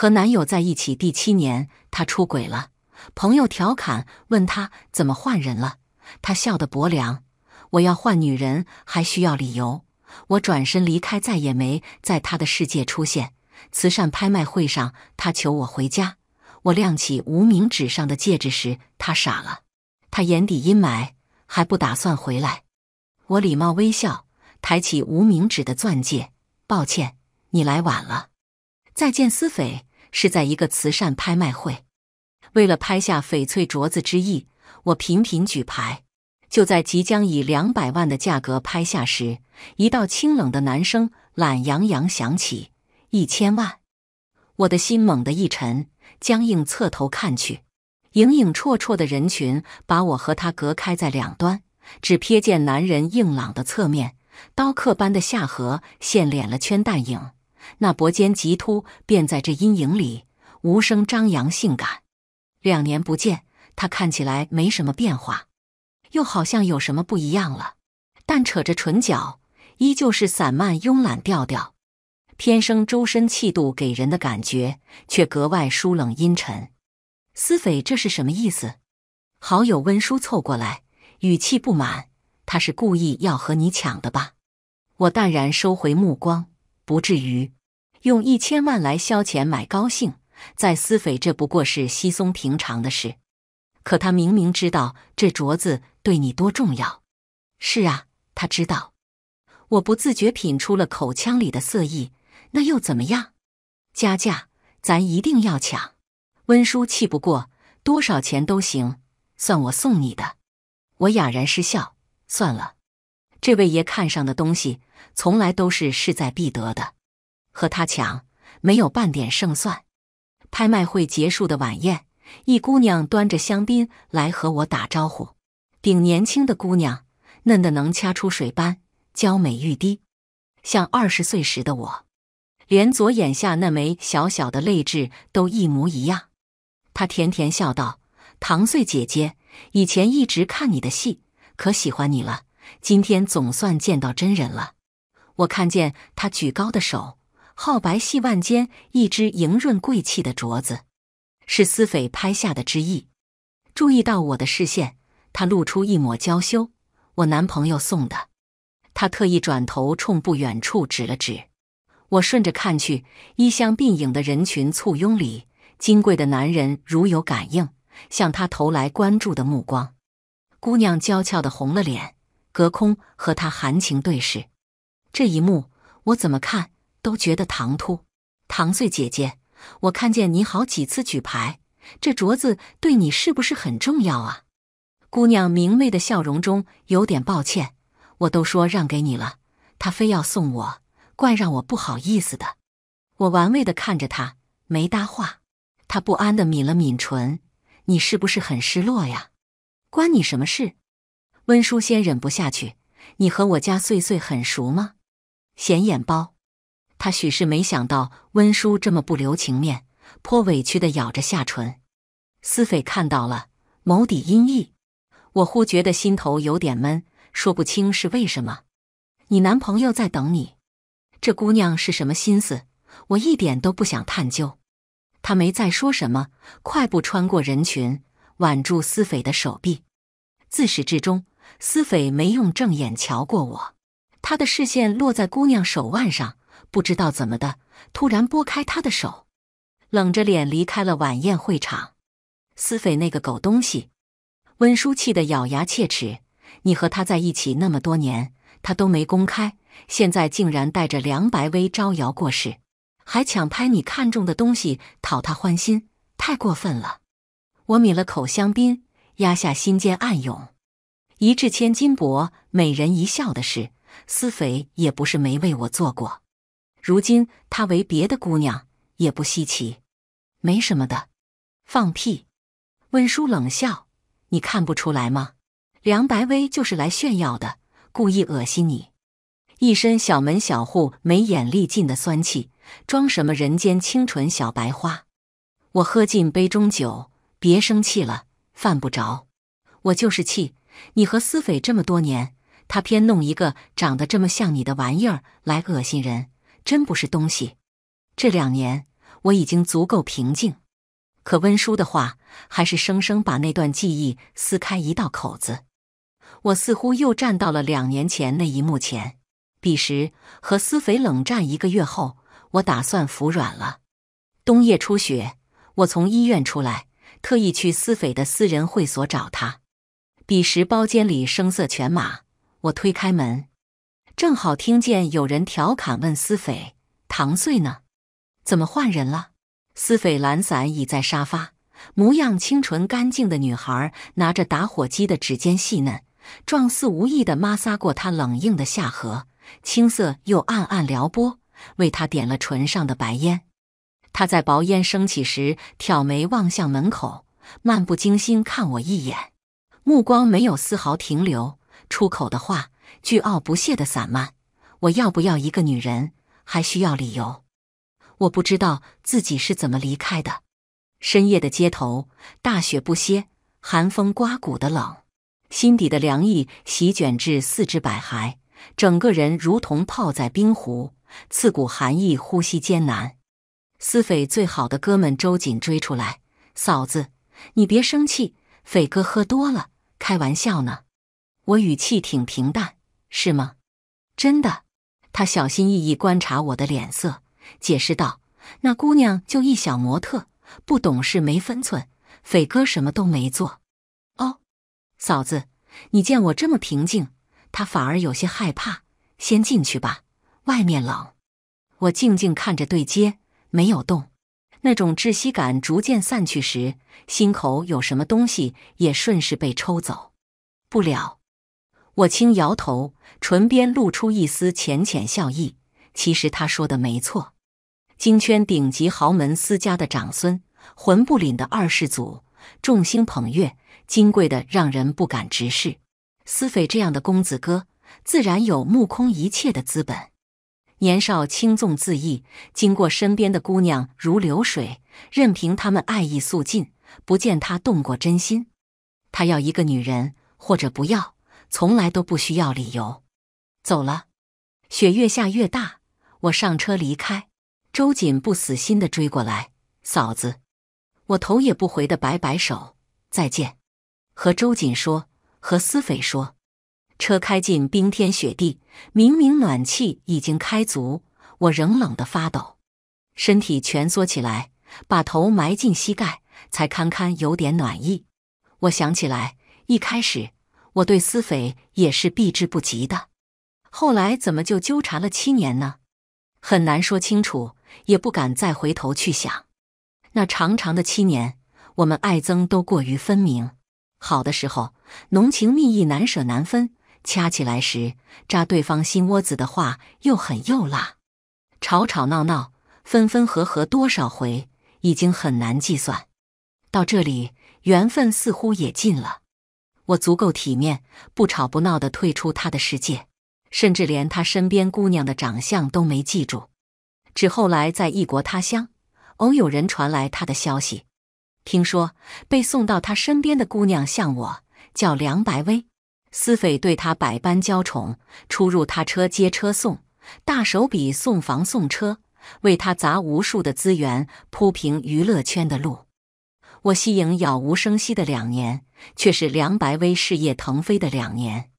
和男友在一起第七年，他出轨了。朋友调侃问他怎么换人了，他笑得薄凉：“我要换女人还需要理由？”我转身离开，再也没在他的世界出现。慈善拍卖会上，他求我回家，我亮起无名指上的戒指时，他傻了。他眼底阴霾，还不打算回来。我礼貌微笑，抬起无名指的钻戒：“抱歉，你来晚了。”再见，私匪。是在一个慈善拍卖会，为了拍下翡翠镯子之意，我频频举牌。就在即将以两百万的价格拍下时，一道清冷的男声懒洋洋响起：“一千万。”我的心猛地一沉，僵硬侧头看去，影影绰绰的人群把我和他隔开在两端，只瞥见男人硬朗的侧面，刀刻般的下颌现敛了圈淡影。那脖肩极突，便在这阴影里无声张扬性感。两年不见，他看起来没什么变化，又好像有什么不一样了。但扯着唇角，依旧是散漫慵懒调调。天生周身气度给人的感觉，却格外疏冷阴沉。思斐，这是什么意思？好友温叔凑过来，语气不满：“他是故意要和你抢的吧？”我淡然收回目光，不至于。用一千万来消遣买高兴，在私匪这不过是稀松平常的事。可他明明知道这镯子对你多重要。是啊，他知道。我不自觉品出了口腔里的色意。那又怎么样？加价，咱一定要抢。温叔气不过，多少钱都行，算我送你的。我哑然失笑。算了，这位爷看上的东西，从来都是势在必得的。和他抢没有半点胜算。拍卖会结束的晚宴，一姑娘端着香槟来和我打招呼，顶年轻的姑娘，嫩得能掐出水般娇美欲滴，像二十岁时的我，连左眼下那枚小小的泪痣都一模一样。她甜甜笑道：“唐岁姐姐，以前一直看你的戏，可喜欢你了，今天总算见到真人了。”我看见她举高的手。皓白细腕间，一只莹润贵气的镯子，是司匪拍下的之意。注意到我的视线，他露出一抹娇羞。我男朋友送的。他特意转头冲不远处指了指。我顺着看去，衣香鬓影的人群簇拥里，金贵的男人如有感应，向他投来关注的目光。姑娘娇俏的红了脸，隔空和他含情对视。这一幕我怎么看？都觉得唐突，唐穗姐姐，我看见你好几次举牌，这镯子对你是不是很重要啊？姑娘明媚的笑容中有点抱歉，我都说让给你了，她非要送我，怪让我不好意思的。我玩味的看着她，没搭话。她不安的抿了抿唇，你是不是很失落呀？关你什么事？温书仙忍不下去，你和我家穗穗很熟吗？显眼包。他许是没想到温叔这么不留情面，颇委屈的咬着下唇。思斐看到了，眸底阴翳。我忽觉得心头有点闷，说不清是为什么。你男朋友在等你，这姑娘是什么心思，我一点都不想探究。他没再说什么，快步穿过人群，挽住思斐的手臂。自始至终，思斐没用正眼瞧过我，他的视线落在姑娘手腕上。不知道怎么的，突然拨开他的手，冷着脸离开了晚宴会场。司匪那个狗东西，温叔气得咬牙切齿。你和他在一起那么多年，他都没公开，现在竟然带着梁白薇招摇过市，还抢拍你看中的东西讨他欢心，太过分了。我抿了口香槟，压下心间暗涌。一掷千金博美人一笑的事，司斐也不是没为我做过。如今他为别的姑娘也不稀奇，没什么的，放屁！温叔冷笑：“你看不出来吗？梁白薇就是来炫耀的，故意恶心你。一身小门小户没眼力劲的酸气，装什么人间清纯小白花？我喝尽杯中酒，别生气了，犯不着。我就是气你和司匪这么多年，他偏弄一个长得这么像你的玩意儿来恶心人。”真不是东西！这两年我已经足够平静，可温叔的话还是生生把那段记忆撕开一道口子。我似乎又站到了两年前那一幕前。彼时和思斐冷战一个月后，我打算服软了。冬夜初雪，我从医院出来，特意去思斐的私人会所找他。彼时包间里声色犬马，我推开门。正好听见有人调侃，问司斐唐穗呢？怎么换人了？司斐懒散倚在沙发，模样清纯干净的女孩，拿着打火机的指尖细嫩，状似无意的抹擦过他冷硬的下颌，青涩又暗暗撩拨，为他点了唇上的白烟。他在薄烟升起时挑眉望向门口，漫不经心看我一眼，目光没有丝毫停留，出口的话。巨傲不屑的散漫，我要不要一个女人还需要理由？我不知道自己是怎么离开的。深夜的街头，大雪不歇，寒风刮骨的冷，心底的凉意席卷至四肢百骸，整个人如同泡在冰湖，刺骨寒意，呼吸艰难。司匪最好的哥们周瑾追出来：“嫂子，你别生气，匪哥喝多了，开玩笑呢。”我语气挺平淡。是吗？真的。他小心翼翼观察我的脸色，解释道：“那姑娘就一小模特，不懂事，没分寸。匪哥什么都没做。”哦，嫂子，你见我这么平静，他反而有些害怕。先进去吧，外面冷。我静静看着对接，没有动。那种窒息感逐渐散去时，心口有什么东西也顺势被抽走，不了。我轻摇头，唇边露出一丝浅浅笑意。其实他说的没错，京圈顶级豪门私家的长孙，魂不吝的二世祖，众星捧月，金贵的让人不敢直视。司匪这样的公子哥，自然有目空一切的资本。年少轻纵恣意，经过身边的姑娘如流水，任凭他们爱意素尽，不见他动过真心。他要一个女人，或者不要。从来都不需要理由，走了。雪越下越大，我上车离开。周瑾不死心的追过来，嫂子，我头也不回的摆摆手，再见。和周瑾说，和司匪说。车开进冰天雪地，明明暖气已经开足，我仍冷得发抖，身体蜷缩起来，把头埋进膝盖，才堪堪有点暖意。我想起来，一开始。我对私匪也是避之不及的，后来怎么就纠缠了七年呢？很难说清楚，也不敢再回头去想。那长长的七年，我们爱憎都过于分明。好的时候，浓情蜜意，难舍难分；掐起来时，扎对方心窝子的话又狠又辣。吵吵闹闹，分分合合多少回，已经很难计算。到这里，缘分似乎也尽了。我足够体面，不吵不闹地退出他的世界，甚至连他身边姑娘的长相都没记住，只后来在异国他乡，偶有人传来他的消息，听说被送到他身边的姑娘像我，叫梁白薇，司匪对他百般娇宠，出入他车接车送，大手笔送房送车，为他砸无数的资源，铺平娱乐圈的路。我息影、杳无声息的两年，却是梁白薇事业腾飞的两年。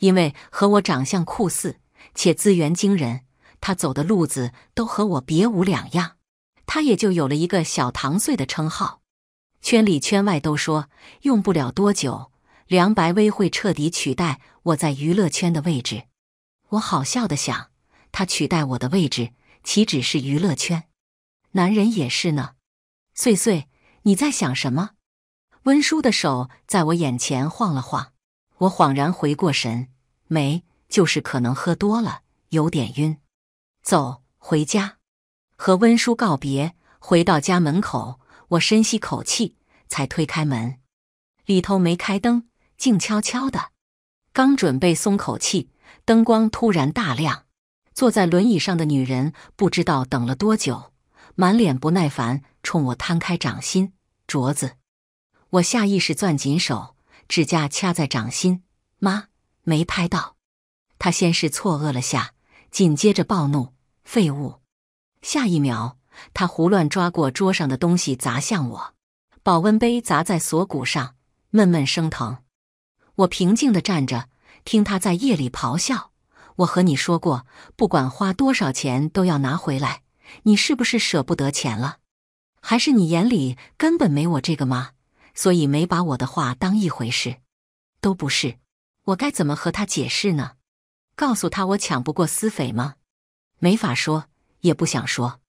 因为和我长相酷似，且资源惊人，他走的路子都和我别无两样，他也就有了一个小唐岁的称号。圈里圈外都说，用不了多久，梁白薇会彻底取代我在娱乐圈的位置。我好笑的想，他取代我的位置，岂止是娱乐圈？男人也是呢，岁岁。你在想什么？温叔的手在我眼前晃了晃，我恍然回过神，没，就是可能喝多了，有点晕。走，回家，和温叔告别。回到家门口，我深吸口气，才推开门，里头没开灯，静悄悄的。刚准备松口气，灯光突然大亮。坐在轮椅上的女人不知道等了多久，满脸不耐烦。冲我摊开掌心，镯子。我下意识攥紧手，指甲掐在掌心。妈，没拍到。他先是错愕了下，紧接着暴怒：“废物！”下一秒，他胡乱抓过桌上的东西砸向我，保温杯砸在锁骨上，闷闷生疼。我平静地站着，听他在夜里咆哮：“我和你说过，不管花多少钱都要拿回来。你是不是舍不得钱了？”还是你眼里根本没我这个妈，所以没把我的话当一回事。都不是，我该怎么和他解释呢？告诉他我抢不过私匪吗？没法说，也不想说。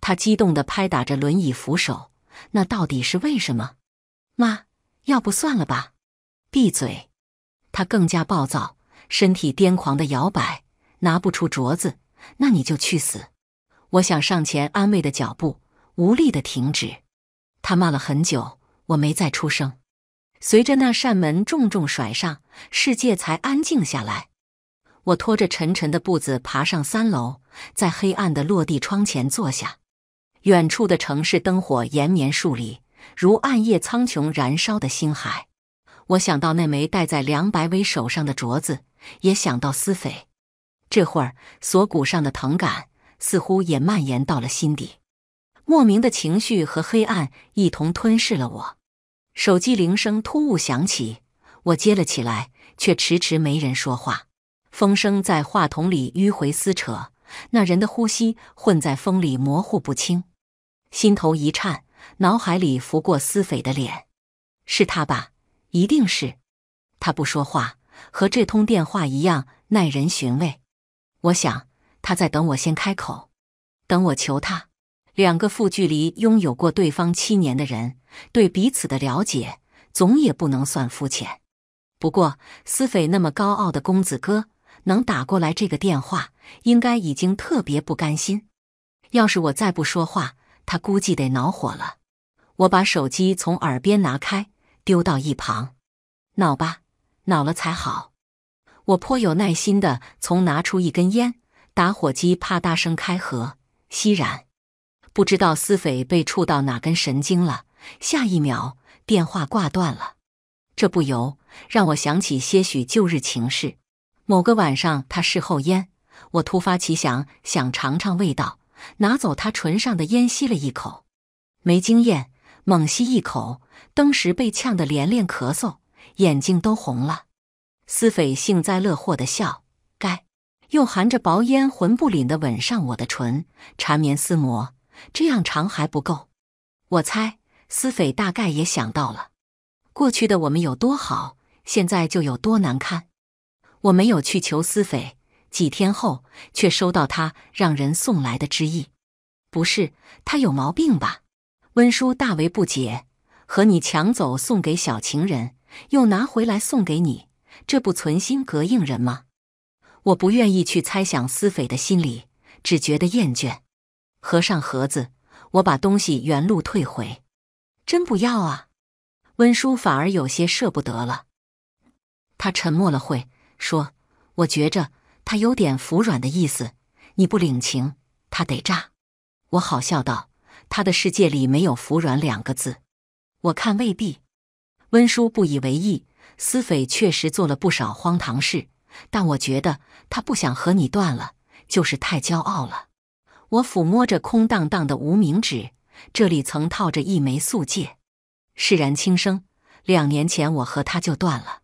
他激动地拍打着轮椅扶手，那到底是为什么？妈，要不算了吧。闭嘴！他更加暴躁，身体癫狂地摇摆，拿不出镯子。那你就去死！我想上前安慰的脚步。无力的停止，他骂了很久，我没再出声。随着那扇门重重甩上，世界才安静下来。我拖着沉沉的步子爬上三楼，在黑暗的落地窗前坐下。远处的城市灯火延绵数里，如暗夜苍穹燃烧的星海。我想到那枚戴在梁白薇手上的镯子，也想到思匪。这会儿，锁骨上的疼感似乎也蔓延到了心底。莫名的情绪和黑暗一同吞噬了我。手机铃声突兀响起，我接了起来，却迟迟没人说话。风声在话筒里迂回撕扯，那人的呼吸混在风里模糊不清。心头一颤，脑海里浮过撕匪的脸，是他吧？一定是。他不说话，和这通电话一样耐人寻味。我想他在等我先开口，等我求他。两个负距离拥有过对方七年的人，对彼此的了解总也不能算肤浅。不过，司斐那么高傲的公子哥，能打过来这个电话，应该已经特别不甘心。要是我再不说话，他估计得恼火了。我把手机从耳边拿开，丢到一旁，恼吧，恼了才好。我颇有耐心的从拿出一根烟，打火机啪嗒声开合，吸燃。不知道司匪被触到哪根神经了，下一秒电话挂断了。这不由让我想起些许旧日情事。某个晚上，他事后烟，我突发奇想，想尝尝味道，拿走他唇上的烟吸了一口，没经验，猛吸一口，当时被呛得连连咳嗽，眼睛都红了。司匪幸灾乐祸的笑，该，又含着薄烟，魂不领的吻上我的唇，缠绵厮磨。这样长还不够，我猜司匪大概也想到了，过去的我们有多好，现在就有多难看。我没有去求司匪，几天后却收到他让人送来的之意，不是他有毛病吧？温叔大为不解，和你抢走送给小情人，又拿回来送给你，这不存心膈应人吗？我不愿意去猜想司匪的心理，只觉得厌倦。合上盒子，我把东西原路退回。真不要啊？温叔反而有些舍不得了。他沉默了会，说：“我觉着他有点服软的意思。你不领情，他得炸。”我好笑道：“他的世界里没有‘服软’两个字。”我看未必。温叔不以为意：“司匪确实做了不少荒唐事，但我觉得他不想和你断了，就是太骄傲了。”我抚摸着空荡荡的无名指，这里曾套着一枚素戒。释然轻声：“两年前，我和他就断了。”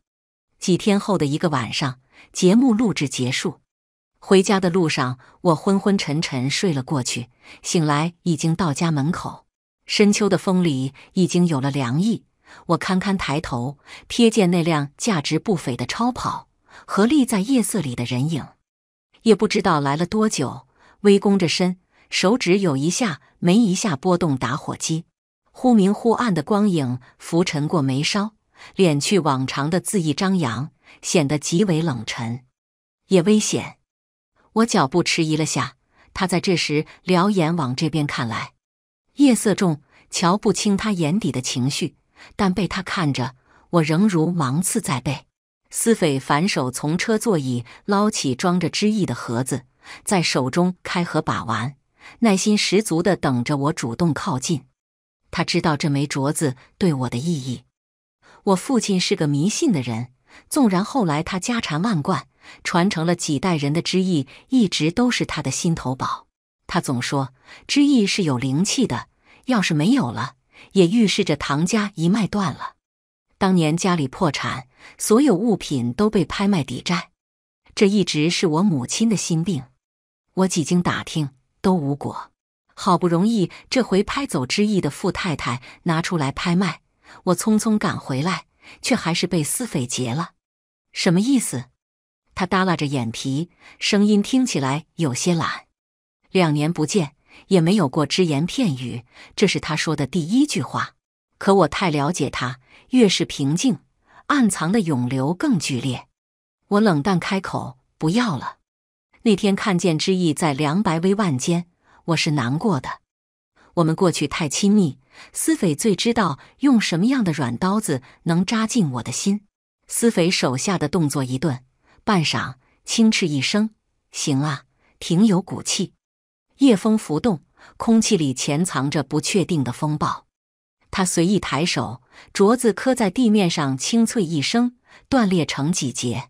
几天后的一个晚上，节目录制结束，回家的路上，我昏昏沉沉睡了过去。醒来，已经到家门口。深秋的风里已经有了凉意。我堪堪抬头，瞥见那辆价值不菲的超跑和立在夜色里的人影。也不知道来了多久。微弓着身，手指有一下没一下拨动打火机，忽明忽暗的光影浮沉过眉梢，敛去往常的恣意张扬，显得极为冷沉，也危险。我脚步迟疑了下，他在这时撩眼往这边看来，夜色中瞧不清他眼底的情绪，但被他看着，我仍如芒刺在背。司匪反手从车座椅捞起装着之意的盒子。在手中开合把玩，耐心十足的等着我主动靠近。他知道这枚镯子对我的意义。我父亲是个迷信的人，纵然后来他家产万贯，传承了几代人的知意一直都是他的心头宝。他总说，知意是有灵气的，要是没有了，也预示着唐家一脉断了。当年家里破产，所有物品都被拍卖抵债，这一直是我母亲的心病。我几经打听都无果，好不容易这回拍走之意的富太太拿出来拍卖，我匆匆赶回来，却还是被私匪劫了。什么意思？他耷拉着眼皮，声音听起来有些懒。两年不见，也没有过只言片语，这是他说的第一句话。可我太了解他，越是平静，暗藏的涌流更剧烈。我冷淡开口：“不要了。”那天看见之意在凉白薇腕间，我是难过的。我们过去太亲密，司匪最知道用什么样的软刀子能扎进我的心。司匪手下的动作一顿，半晌轻斥一声：“行啊，挺有骨气。”夜风浮动，空气里潜藏着不确定的风暴。他随意抬手，镯子磕在地面上，清脆一声，断裂成几节。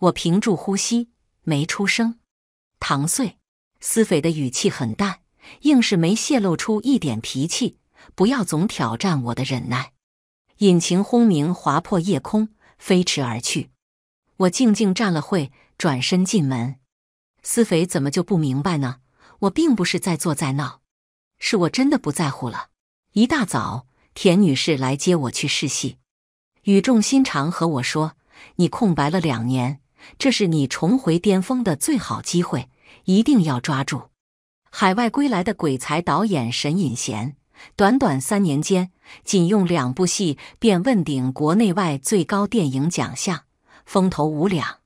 我屏住呼吸，没出声。唐穗，司匪的语气很淡，硬是没泄露出一点脾气。不要总挑战我的忍耐。引擎轰鸣划破夜空，飞驰而去。我静静站了会，转身进门。司匪怎么就不明白呢？我并不是在做在闹，是我真的不在乎了。一大早，田女士来接我去试戏，语重心长和我说：“你空白了两年。”这是你重回巅峰的最好机会，一定要抓住！海外归来的鬼才导演沈尹贤，短短三年间，仅用两部戏便问鼎国内外最高电影奖项，风头无两。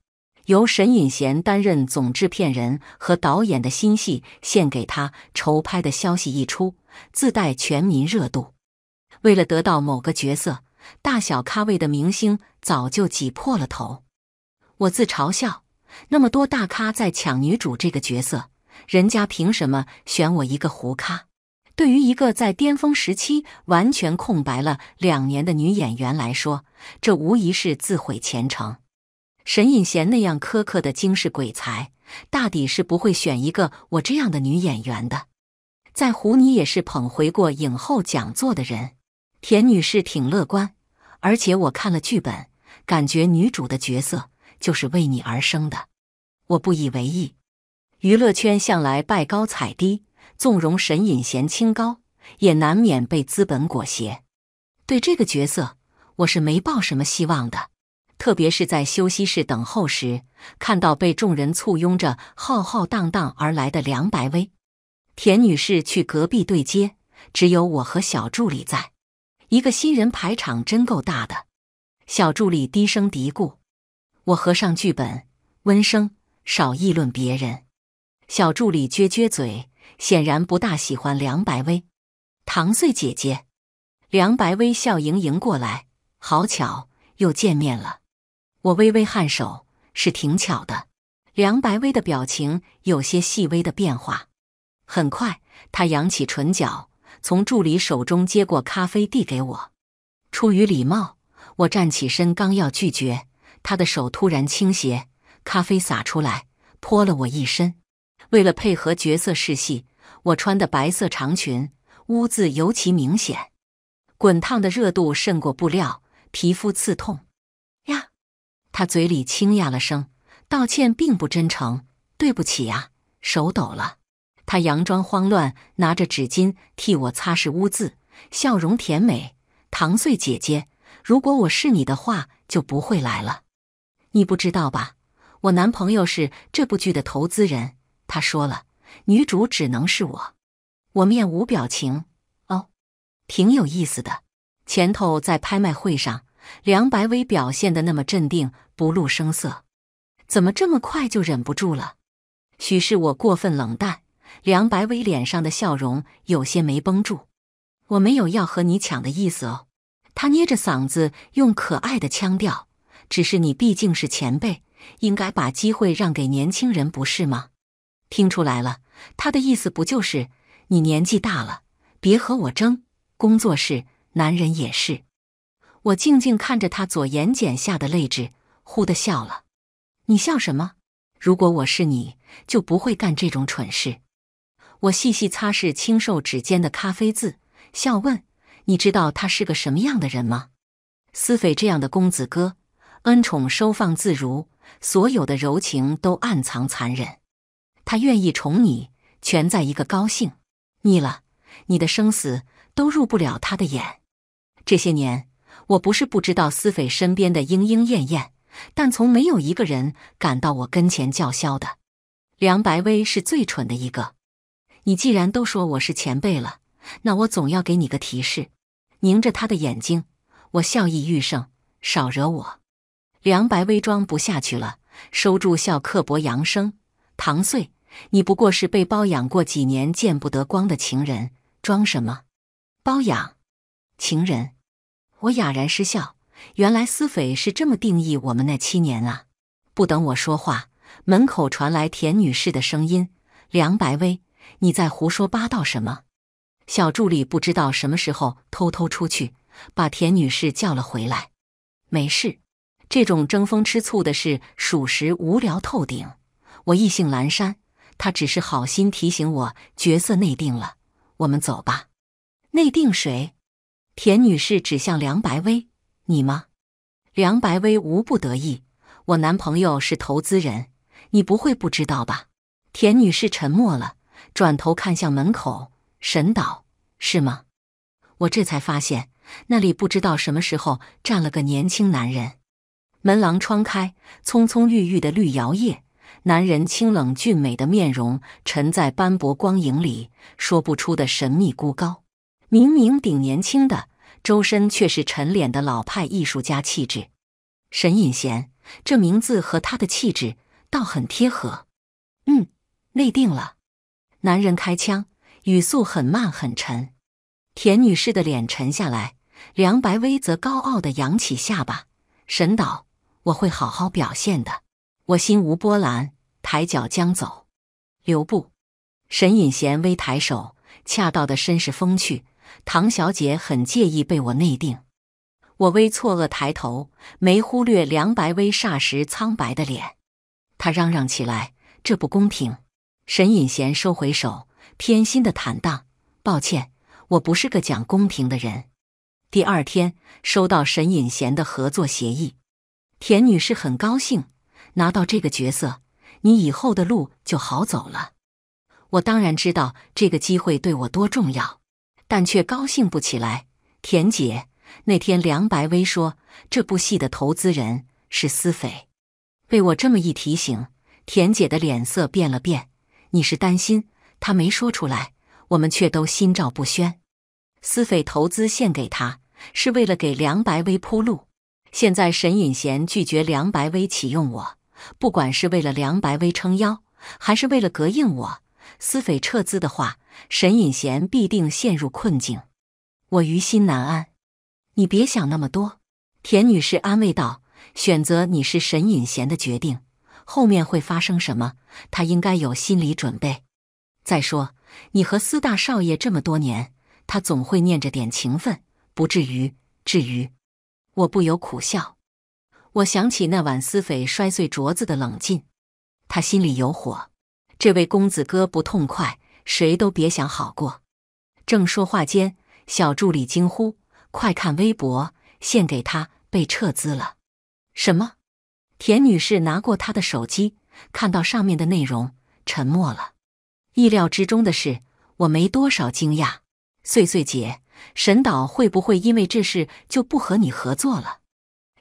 由沈尹贤担任总制片人和导演的新戏献给他，筹拍的消息一出，自带全民热度。为了得到某个角色，大小咖位的明星早就挤破了头。我自嘲笑，那么多大咖在抢女主这个角色，人家凭什么选我一个胡咖？对于一个在巅峰时期完全空白了两年的女演员来说，这无疑是自毁前程。沈尹贤那样苛刻的惊世鬼才，大抵是不会选一个我这样的女演员的。在胡，你也是捧回过影后讲座的人。田女士挺乐观，而且我看了剧本，感觉女主的角色。就是为你而生的，我不以为意。娱乐圈向来拜高踩低，纵容神隐贤清高，也难免被资本裹挟。对这个角色，我是没抱什么希望的。特别是在休息室等候时，看到被众人簇拥着浩浩荡荡而来的梁白薇，田女士去隔壁对接，只有我和小助理在。一个新人排场真够大的，小助理低声嘀咕。我合上剧本，温声少议论别人。小助理撅撅嘴，显然不大喜欢梁白薇。唐穗姐姐，梁白薇笑盈盈过来，好巧，又见面了。我微微颔首，是挺巧的。梁白薇的表情有些细微的变化，很快，她扬起唇角，从助理手中接过咖啡递给我。出于礼貌，我站起身，刚要拒绝。他的手突然倾斜，咖啡洒出来，泼了我一身。为了配合角色试戏，我穿的白色长裙污渍尤其明显。滚烫的热度胜过布料，皮肤刺痛。呀，他嘴里轻哑了声，道歉并不真诚：“对不起啊，手抖了。”他佯装慌乱，拿着纸巾替我擦拭污渍，笑容甜美：“糖穗姐姐，如果我是你的话，就不会来了。”你不知道吧？我男朋友是这部剧的投资人，他说了，女主只能是我。我面无表情，哦，挺有意思的。前头在拍卖会上，梁白薇表现的那么镇定，不露声色，怎么这么快就忍不住了？许是我过分冷淡，梁白薇脸上的笑容有些没绷住。我没有要和你抢的意思哦，他捏着嗓子，用可爱的腔调。只是你毕竟是前辈，应该把机会让给年轻人，不是吗？听出来了，他的意思不就是你年纪大了，别和我争工作是，男人也是。我静静看着他左眼睑下的泪痣，忽地笑了。你笑什么？如果我是你，就不会干这种蠢事。我细细擦拭清瘦指尖的咖啡渍，笑问：“你知道他是个什么样的人吗？”司匪这样的公子哥。恩宠收放自如，所有的柔情都暗藏残忍。他愿意宠你，全在一个高兴腻了。你的生死都入不了他的眼。这些年，我不是不知道司匪身边的莺莺燕燕，但从没有一个人敢到我跟前叫嚣的。梁白薇是最蠢的一个。你既然都说我是前辈了，那我总要给你个提示。凝着他的眼睛，我笑意愈盛，少惹我。梁白薇装不下去了，收住笑，刻薄扬声：“唐穗，你不过是被包养过几年见不得光的情人，装什么？包养情人？”我哑然失笑，原来司匪是这么定义我们那七年啊！不等我说话，门口传来田女士的声音：“梁白薇，你在胡说八道什么？”小助理不知道什么时候偷偷出去，把田女士叫了回来。没事。这种争风吃醋的事，属实无聊透顶。我意兴阑珊，他只是好心提醒我，角色内定了，我们走吧。内定谁？田女士指向梁白薇，你吗？梁白薇无不得意，我男朋友是投资人，你不会不知道吧？田女士沉默了，转头看向门口，沈导是吗？我这才发现，那里不知道什么时候站了个年轻男人。门廊窗开，葱葱郁郁的绿摇曳。男人清冷俊美的面容沉在斑驳光影里，说不出的神秘孤高。明明顶年轻的，周身却是沉脸的老派艺术家气质。沈尹贤，这名字和他的气质倒很贴合。嗯，内定了。男人开腔，语速很慢很沉。田女士的脸沉下来，梁白薇则高傲的扬起下巴。沈导。我会好好表现的。我心无波澜，抬脚将走。留步！沈尹贤微抬手，恰到的绅士风趣。唐小姐很介意被我内定。我微错愕，抬头，没忽略梁白微霎时苍白的脸。他嚷嚷起来：“这不公平！”沈尹贤收回手，偏心的坦荡。抱歉，我不是个讲公平的人。第二天，收到沈尹贤的合作协议。田女士很高兴拿到这个角色，你以后的路就好走了。我当然知道这个机会对我多重要，但却高兴不起来。田姐，那天梁白薇说这部戏的投资人是思匪，被我这么一提醒，田姐的脸色变了变。你是担心他没说出来，我们却都心照不宣。思匪投资献给他，是为了给梁白薇铺路。现在沈尹贤拒绝梁白薇启用我，不管是为了梁白薇撑腰，还是为了膈应我，私匪撤资的话，沈尹贤必定陷入困境，我于心难安。你别想那么多，田女士安慰道：“选择你是沈尹贤的决定，后面会发生什么，他应该有心理准备。再说你和司大少爷这么多年，他总会念着点情分，不至于，至于。”我不由苦笑，我想起那晚私匪摔碎镯子的冷静，他心里有火，这位公子哥不痛快，谁都别想好过。正说话间，小助理惊呼：“快看微博，献给他被撤资了！”什么？田女士拿过她的手机，看到上面的内容，沉默了。意料之中的事，我没多少惊讶。岁岁姐。沈导会不会因为这事就不和你合作了？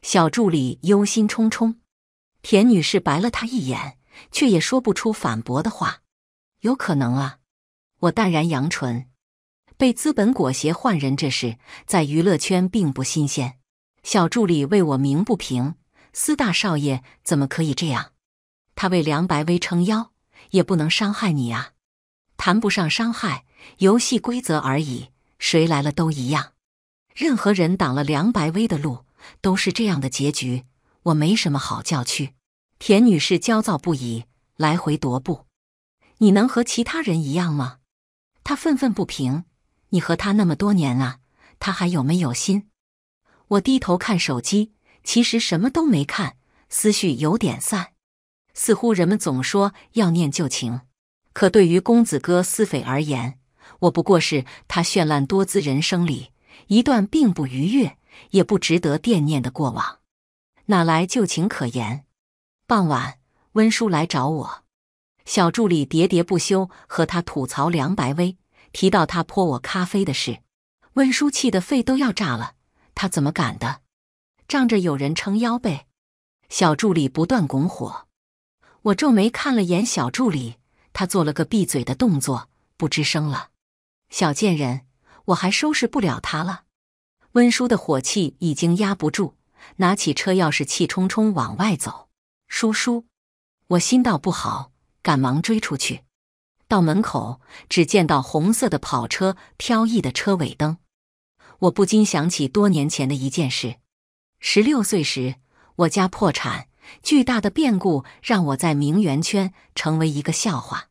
小助理忧心忡忡。田女士白了他一眼，却也说不出反驳的话。有可能啊。我淡然扬唇。被资本裹挟换人这事在娱乐圈并不新鲜。小助理为我鸣不平。司大少爷怎么可以这样？他为梁白薇撑腰，也不能伤害你啊。谈不上伤害，游戏规则而已。谁来了都一样，任何人挡了梁白薇的路，都是这样的结局。我没什么好叫屈。田女士焦躁不已，来回踱步。你能和其他人一样吗？她愤愤不平。你和他那么多年了，他还有没有心？我低头看手机，其实什么都没看，思绪有点散。似乎人们总说要念旧情，可对于公子哥思匪而言。我不过是他绚烂多姿人生里一段并不愉悦也不值得惦念的过往，哪来旧情可言？傍晚，温叔来找我，小助理喋喋不休和他吐槽梁白薇，提到他泼我咖啡的事，温叔气得肺都要炸了，他怎么敢的？仗着有人撑腰呗！小助理不断拱火，我皱眉看了眼小助理，他做了个闭嘴的动作，不吱声了。小贱人，我还收拾不了他了！温叔的火气已经压不住，拿起车钥匙，气冲冲往外走。叔叔，我心道不好，赶忙追出去。到门口，只见到红色的跑车，飘逸的车尾灯。我不禁想起多年前的一件事：十六岁时，我家破产，巨大的变故让我在名媛圈成为一个笑话。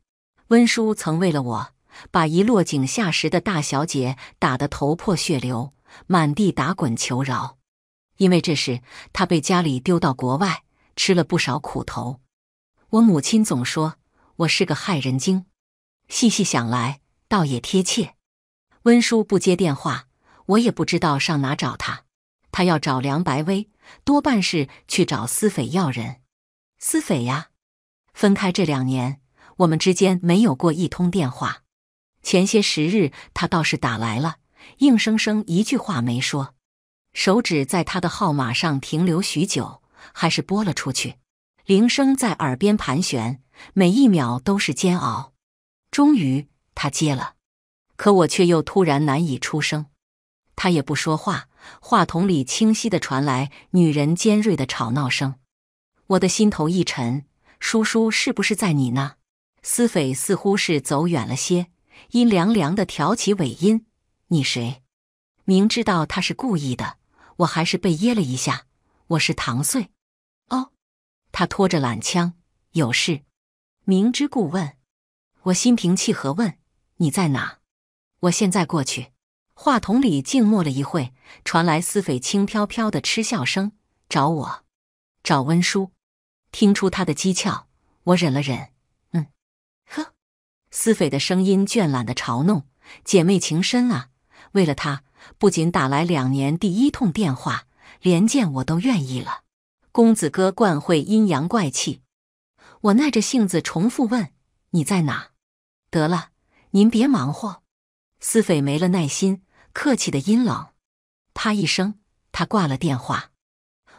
温叔曾为了我。把一落井下石的大小姐打得头破血流，满地打滚求饶。因为这事，他被家里丢到国外，吃了不少苦头。我母亲总说我是个害人精，细细想来，倒也贴切。温叔不接电话，我也不知道上哪找他。他要找梁白薇，多半是去找司匪要人。司匪呀，分开这两年，我们之间没有过一通电话。前些时日，他倒是打来了，硬生生一句话没说，手指在他的号码上停留许久，还是拨了出去。铃声在耳边盘旋，每一秒都是煎熬。终于，他接了，可我却又突然难以出声。他也不说话，话筒里清晰的传来女人尖锐的吵闹声。我的心头一沉，叔叔是不是在你那？司匪似乎是走远了些。阴凉凉的，挑起尾音：“你谁？”明知道他是故意的，我还是被噎了一下。“我是唐岁。”哦，他拖着懒腔：“有事？”明知故问。我心平气和问：“你在哪？我现在过去。”话筒里静默了一会，传来司匪轻飘飘的嗤笑声：“找我？找温叔？”听出他的讥诮，我忍了忍。司斐的声音倦懒的嘲弄：“姐妹情深啊，为了他，不仅打来两年第一通电话，连见我都愿意了。”公子哥惯会阴阳怪气，我耐着性子重复问：“你在哪？”得了，您别忙活。司斐没了耐心，客气的阴冷。啪一声，他挂了电话。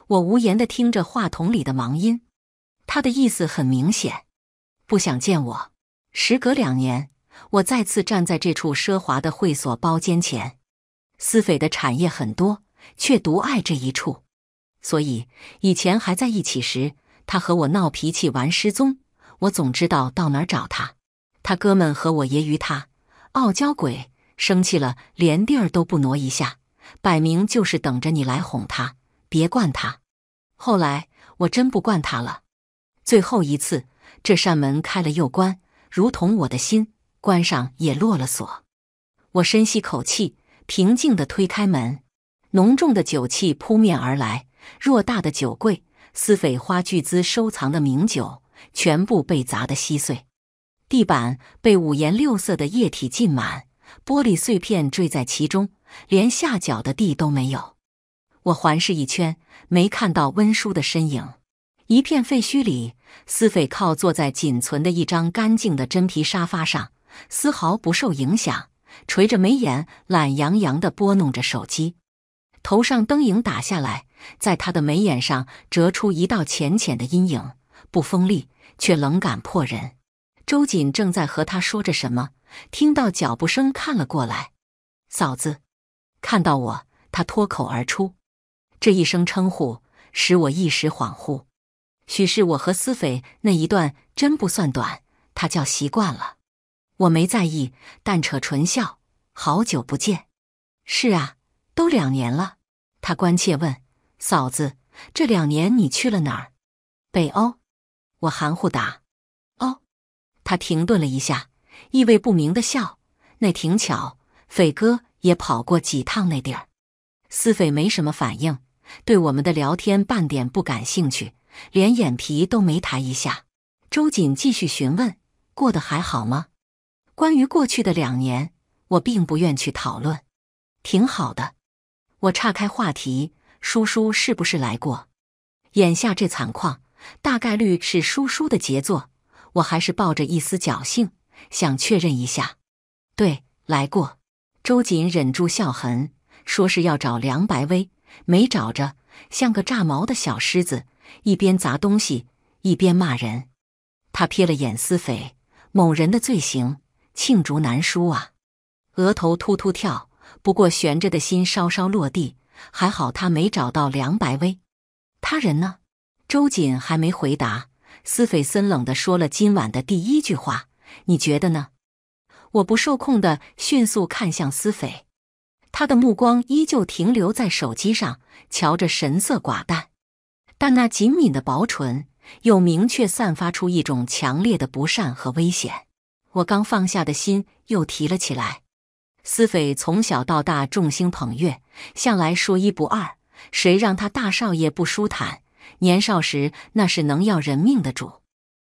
我无言的听着话筒里的忙音，他的意思很明显，不想见我。时隔两年，我再次站在这处奢华的会所包间前。私匪的产业很多，却独爱这一处。所以以前还在一起时，他和我闹脾气玩失踪，我总知道到哪儿找他。他哥们和我揶揄他，傲娇鬼，生气了连地儿都不挪一下，摆明就是等着你来哄他。别惯他。后来我真不惯他了。最后一次，这扇门开了又关。如同我的心关上也落了锁，我深吸口气，平静的推开门，浓重的酒气扑面而来。偌大的酒柜，司匪花巨资收藏的名酒，全部被砸得稀碎。地板被五颜六色的液体浸满，玻璃碎片坠在其中，连下脚的地都没有。我环视一圈，没看到温叔的身影，一片废墟里。司匪靠坐在仅存的一张干净的真皮沙发上，丝毫不受影响，垂着眉眼，懒洋洋地拨弄着手机。头上灯影打下来，在他的眉眼上折出一道浅浅的阴影，不锋利却冷感破人。周瑾正在和他说着什么，听到脚步声看了过来，嫂子，看到我，他脱口而出，这一声称呼使我一时恍惚。许是我和司斐那一段真不算短，他叫习惯了，我没在意，但扯唇笑。好久不见，是啊，都两年了。他关切问：“嫂子，这两年你去了哪儿？”北欧。我含糊答：“哦。”他停顿了一下，意味不明的笑。那挺巧，匪哥也跑过几趟那地儿。司匪没什么反应，对我们的聊天半点不感兴趣。连眼皮都没抬一下，周瑾继续询问：“过得还好吗？”关于过去的两年，我并不愿去讨论。挺好的。我岔开话题：“叔叔是不是来过？”眼下这惨况，大概率是叔叔的杰作。我还是抱着一丝侥幸，想确认一下。对，来过。周瑾忍住笑痕，说是要找梁白薇，没找着，像个炸毛的小狮子。一边砸东西，一边骂人。他瞥了眼司斐，某人的罪行罄竹难书啊！额头突突跳，不过悬着的心稍稍落地，还好他没找到梁白薇。他人呢？周瑾还没回答，司斐森冷地说了今晚的第一句话。你觉得呢？我不受控的迅速看向司斐，他的目光依旧停留在手机上，瞧着神色寡淡。但那紧抿的薄唇又明确散发出一种强烈的不善和危险，我刚放下的心又提了起来。司斐从小到大众星捧月，向来说一不二，谁让他大少爷不舒坦？年少时那是能要人命的主，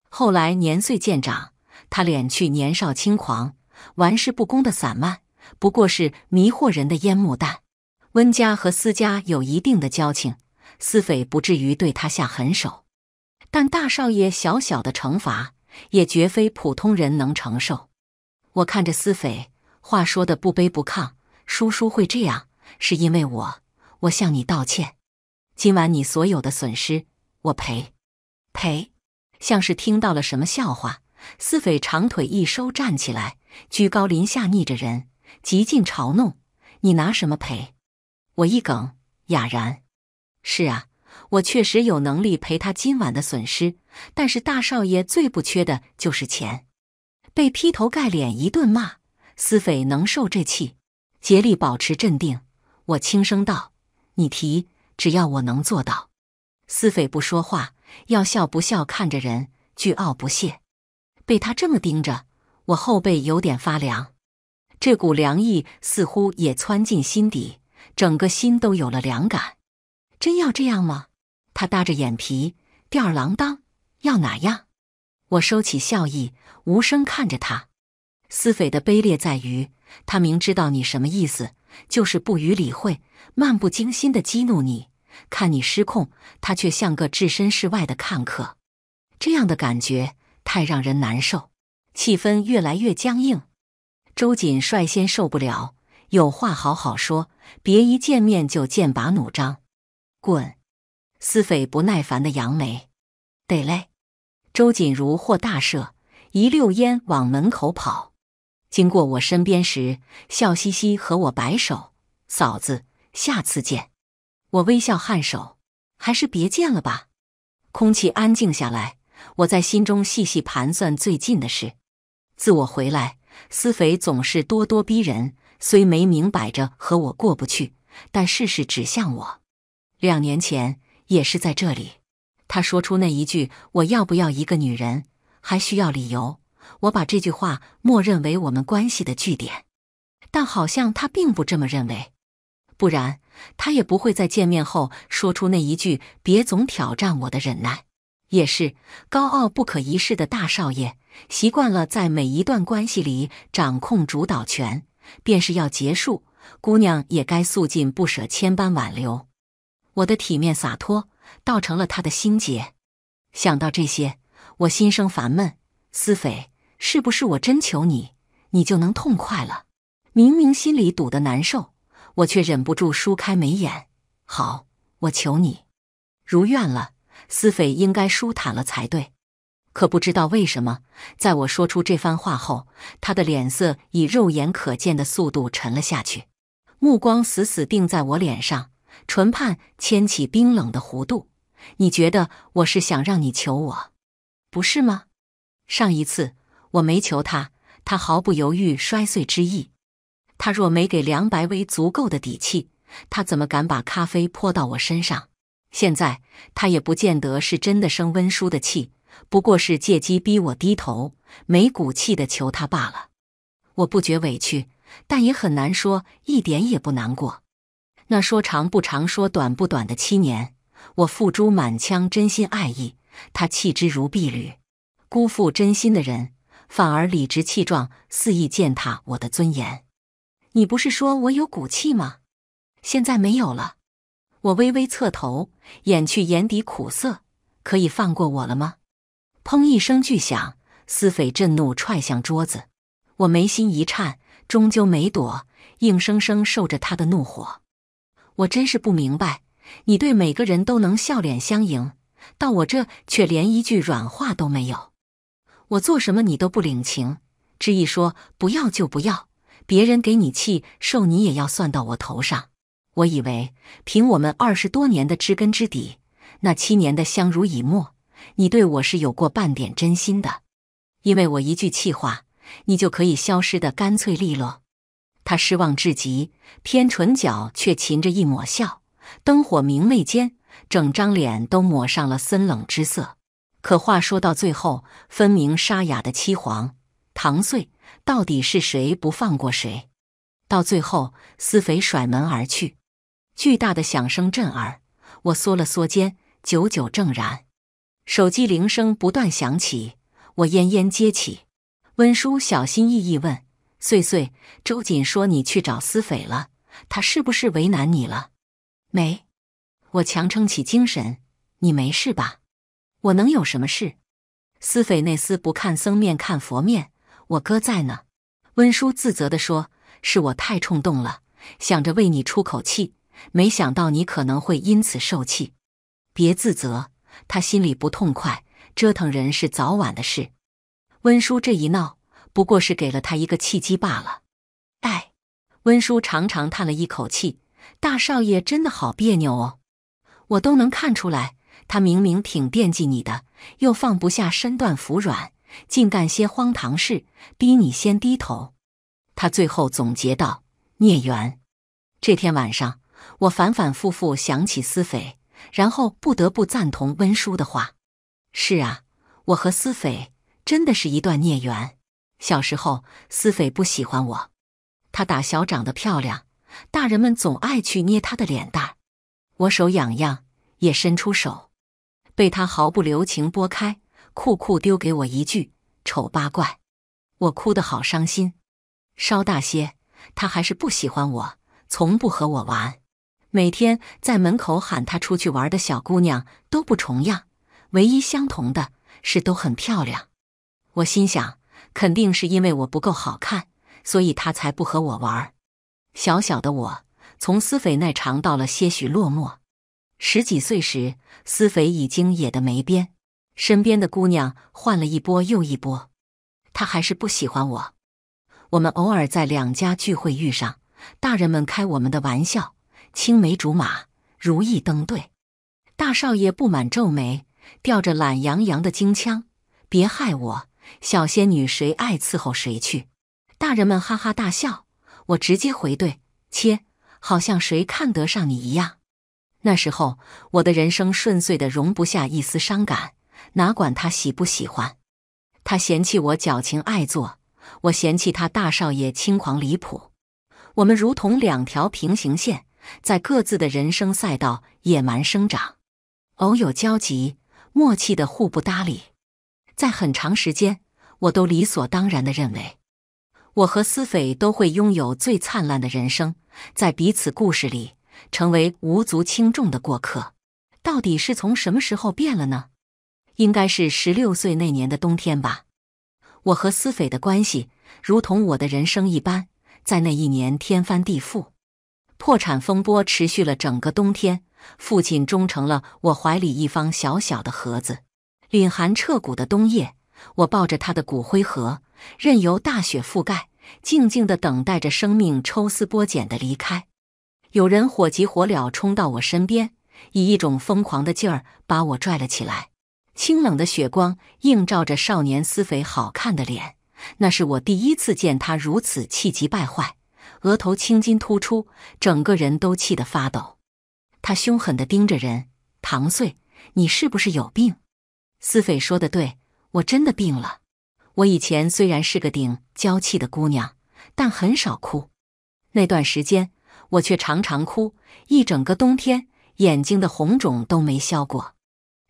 后来年岁渐长，他敛去年少轻狂、玩世不恭的散漫，不过是迷惑人的烟幕弹。温家和司家有一定的交情。司匪不至于对他下狠手，但大少爷小小的惩罚也绝非普通人能承受。我看着司匪，话说的不卑不亢。叔叔会这样，是因为我。我向你道歉，今晚你所有的损失我赔。赔！像是听到了什么笑话，司匪长腿一收，站起来，居高临下，逆着人，极尽嘲弄。你拿什么赔？我一梗，哑然。是啊，我确实有能力赔他今晚的损失，但是大少爷最不缺的就是钱。被劈头盖脸一顿骂，司斐能受这气？竭力保持镇定，我轻声道：“你提，只要我能做到。”司斐不说话，要笑不笑，看着人，倨傲不屑。被他这么盯着，我后背有点发凉，这股凉意似乎也窜进心底，整个心都有了凉感。真要这样吗？他搭着眼皮，吊儿郎当，要哪样？我收起笑意，无声看着他。司匪的卑劣在于，他明知道你什么意思，就是不予理会，漫不经心的激怒你，看你失控，他却像个置身事外的看客。这样的感觉太让人难受，气氛越来越僵硬。周瑾率先受不了，有话好好说，别一见面就剑拔弩张。滚！司匪不耐烦的扬眉，得嘞。周锦如获大赦，一溜烟往门口跑。经过我身边时，笑嘻嘻和我摆手：“嫂子，下次见。”我微笑颔首，还是别见了吧。空气安静下来，我在心中细细盘算最近的事。自我回来，司匪总是咄咄逼人，虽没明摆着和我过不去，但事事指向我。两年前也是在这里，他说出那一句“我要不要一个女人”，还需要理由。我把这句话默认为我们关系的据点，但好像他并不这么认为，不然他也不会在见面后说出那一句“别总挑战我的忍耐”。也是高傲不可一世的大少爷，习惯了在每一段关系里掌控主导权，便是要结束，姑娘也该肃尽不舍，千般挽留。我的体面洒脱，倒成了他的心结。想到这些，我心生烦闷。思斐，是不是我真求你，你就能痛快了？明明心里堵得难受，我却忍不住舒开眉眼。好，我求你，如愿了，思斐应该舒坦了才对。可不知道为什么，在我说出这番话后，他的脸色以肉眼可见的速度沉了下去，目光死死定在我脸上。唇畔牵起冰冷的弧度，你觉得我是想让你求我，不是吗？上一次我没求他，他毫不犹豫摔碎之意。他若没给梁白薇足够的底气，他怎么敢把咖啡泼到我身上？现在他也不见得是真的生温叔的气，不过是借机逼我低头，没骨气的求他罢了。我不觉委屈，但也很难说一点也不难过。那说长不长，说短不短的七年，我付诸满腔真心爱意，他弃之如敝履，辜负真心的人，反而理直气壮肆意践踏我的尊严。你不是说我有骨气吗？现在没有了。我微微侧头，掩去眼底苦涩，可以放过我了吗？砰一声巨响，司匪震怒，踹向桌子。我眉心一颤，终究没躲，硬生生受着他的怒火。我真是不明白，你对每个人都能笑脸相迎，到我这却连一句软话都没有。我做什么你都不领情，执意说不要就不要。别人给你气受，你也要算到我头上。我以为凭我们二十多年的知根知底，那七年的相濡以沫，你对我是有过半点真心的。因为我一句气话，你就可以消失得干脆利落。他失望至极，偏唇角却噙着一抹笑。灯火明媚间，整张脸都抹上了森冷之色。可话说到最后，分明沙哑的凄惶。唐穗到底是谁不放过谁？到最后，司匪甩门而去，巨大的响声震耳。我缩了缩肩，久久怔然。手机铃声不断响起，我恹恹接起。温叔小心翼翼问。岁岁，周瑾说你去找司匪了，他是不是为难你了？没，我强撑起精神，你没事吧？我能有什么事？司匪那厮不看僧面看佛面，我哥在呢。温叔自责的说：“是我太冲动了，想着为你出口气，没想到你可能会因此受气。别自责，他心里不痛快，折腾人是早晚的事。”温叔这一闹。不过是给了他一个契机罢了。哎，温叔长长叹了一口气：“大少爷真的好别扭哦，我都能看出来，他明明挺惦记你的，又放不下身段服软，竟干些荒唐事，逼你先低头。”他最后总结道：“孽缘。”这天晚上，我反反复复想起思斐，然后不得不赞同温叔的话：“是啊，我和思斐真的是一段孽缘。”小时候，思斐不喜欢我。她打小长得漂亮，大人们总爱去捏她的脸蛋我手痒痒，也伸出手，被她毫不留情拨开，酷酷丢给我一句“丑八怪”，我哭得好伤心。稍大些，她还是不喜欢我，从不和我玩。每天在门口喊她出去玩的小姑娘都不重样，唯一相同的是都很漂亮。我心想。肯定是因为我不够好看，所以他才不和我玩。小小的我从思斐那尝到了些许落寞。十几岁时，思斐已经野得没边，身边的姑娘换了一波又一波，他还是不喜欢我。我们偶尔在两家聚会遇上，大人们开我们的玩笑：“青梅竹马，如意登对。”大少爷不满皱眉，吊着懒洋洋的金枪：“别害我。”小仙女，谁爱伺候谁去。大人们哈哈大笑。我直接回怼，切，好像谁看得上你一样。那时候我的人生顺遂的容不下一丝伤感，哪管他喜不喜欢。他嫌弃我矫情爱做，我嫌弃他大少爷轻狂离谱。我们如同两条平行线，在各自的人生赛道野蛮生长，偶有交集，默契的互不搭理。在很长时间，我都理所当然的认为，我和思斐都会拥有最灿烂的人生，在彼此故事里成为无足轻重的过客。到底是从什么时候变了呢？应该是十六岁那年的冬天吧。我和思斐的关系，如同我的人生一般，在那一年天翻地覆。破产风波持续了整个冬天，父亲终成了我怀里一方小小的盒子。凛寒彻骨的冬夜，我抱着他的骨灰盒，任由大雪覆盖，静静的等待着生命抽丝剥茧的离开。有人火急火燎冲到我身边，以一种疯狂的劲儿把我拽了起来。清冷的雪光映照着少年思肥好看的脸，那是我第一次见他如此气急败坏，额头青筋突出，整个人都气得发抖。他凶狠的盯着人唐岁：“你是不是有病？”思匪说的对，我真的病了。我以前虽然是个顶娇气的姑娘，但很少哭。那段时间，我却常常哭，一整个冬天眼睛的红肿都没消过。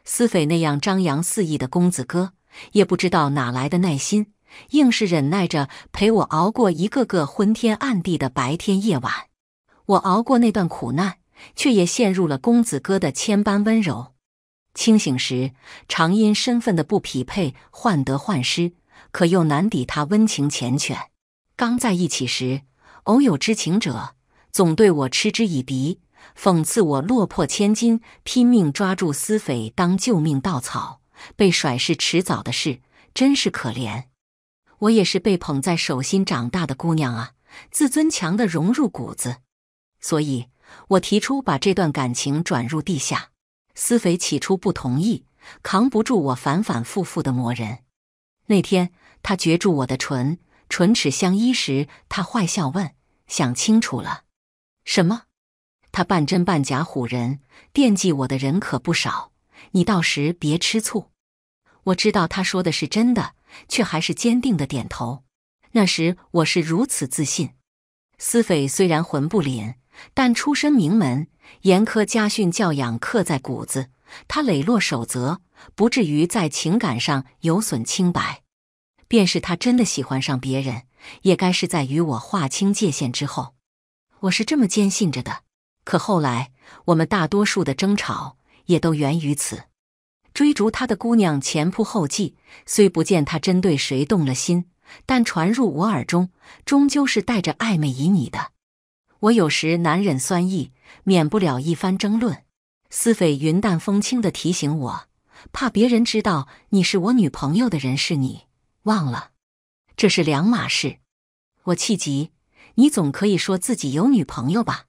思匪那样张扬肆意的公子哥，也不知道哪来的耐心，硬是忍耐着陪我熬过一个个昏天暗地的白天夜晚。我熬过那段苦难，却也陷入了公子哥的千般温柔。清醒时常因身份的不匹配患得患失，可又难抵他温情缱绻。刚在一起时，偶有知情者总对我嗤之以鼻，讽刺我落魄千金，拼命抓住私匪当救命稻草，被甩是迟早的事，真是可怜。我也是被捧在手心长大的姑娘啊，自尊强的融入骨子，所以我提出把这段感情转入地下。司匪起初不同意，扛不住我反反复复的磨人。那天他攫住我的唇，唇齿相依时，他坏笑问：“想清楚了？什么？”他半真半假唬人，惦记我的人可不少，你到时别吃醋。我知道他说的是真的，却还是坚定的点头。那时我是如此自信。司匪虽然魂不灵，但出身名门。严苛家训教养刻在骨子，他磊落守则，不至于在情感上有损清白。便是他真的喜欢上别人，也该是在与我划清界限之后。我是这么坚信着的。可后来，我们大多数的争吵也都源于此。追逐他的姑娘前仆后继，虽不见他针对谁动了心，但传入我耳中，终究是带着暧昧旖旎的。我有时难忍酸意，免不了一番争论。司斐云淡风轻的提醒我，怕别人知道你是我女朋友的人是你忘了，这是两码事。我气急，你总可以说自己有女朋友吧？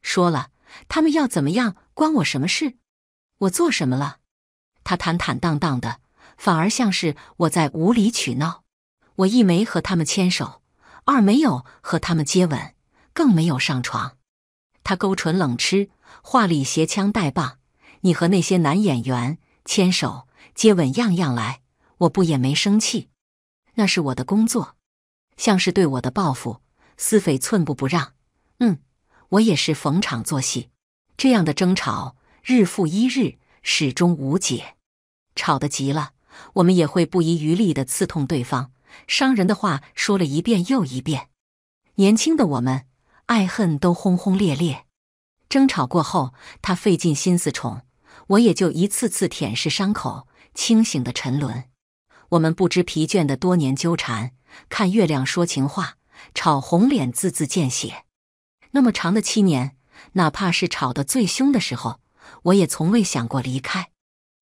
说了，他们要怎么样关我什么事？我做什么了？他坦坦荡荡的，反而像是我在无理取闹。我一没和他们牵手，二没有和他们接吻。更没有上床，他勾唇冷吃，话里携枪带棒。你和那些男演员牵手、接吻，样样来，我不也没生气？那是我的工作，像是对我的报复。私匪寸步不让。嗯，我也是逢场作戏。这样的争吵日复一日，始终无解。吵得急了，我们也会不遗余力的刺痛对方，伤人的话说了一遍又一遍。年轻的我们。爱恨都轰轰烈烈，争吵过后，他费尽心思宠我，也就一次次舔舐伤口，清醒的沉沦。我们不知疲倦的多年纠缠，看月亮说情话，吵红脸，字字见血。那么长的七年，哪怕是吵得最凶的时候，我也从未想过离开。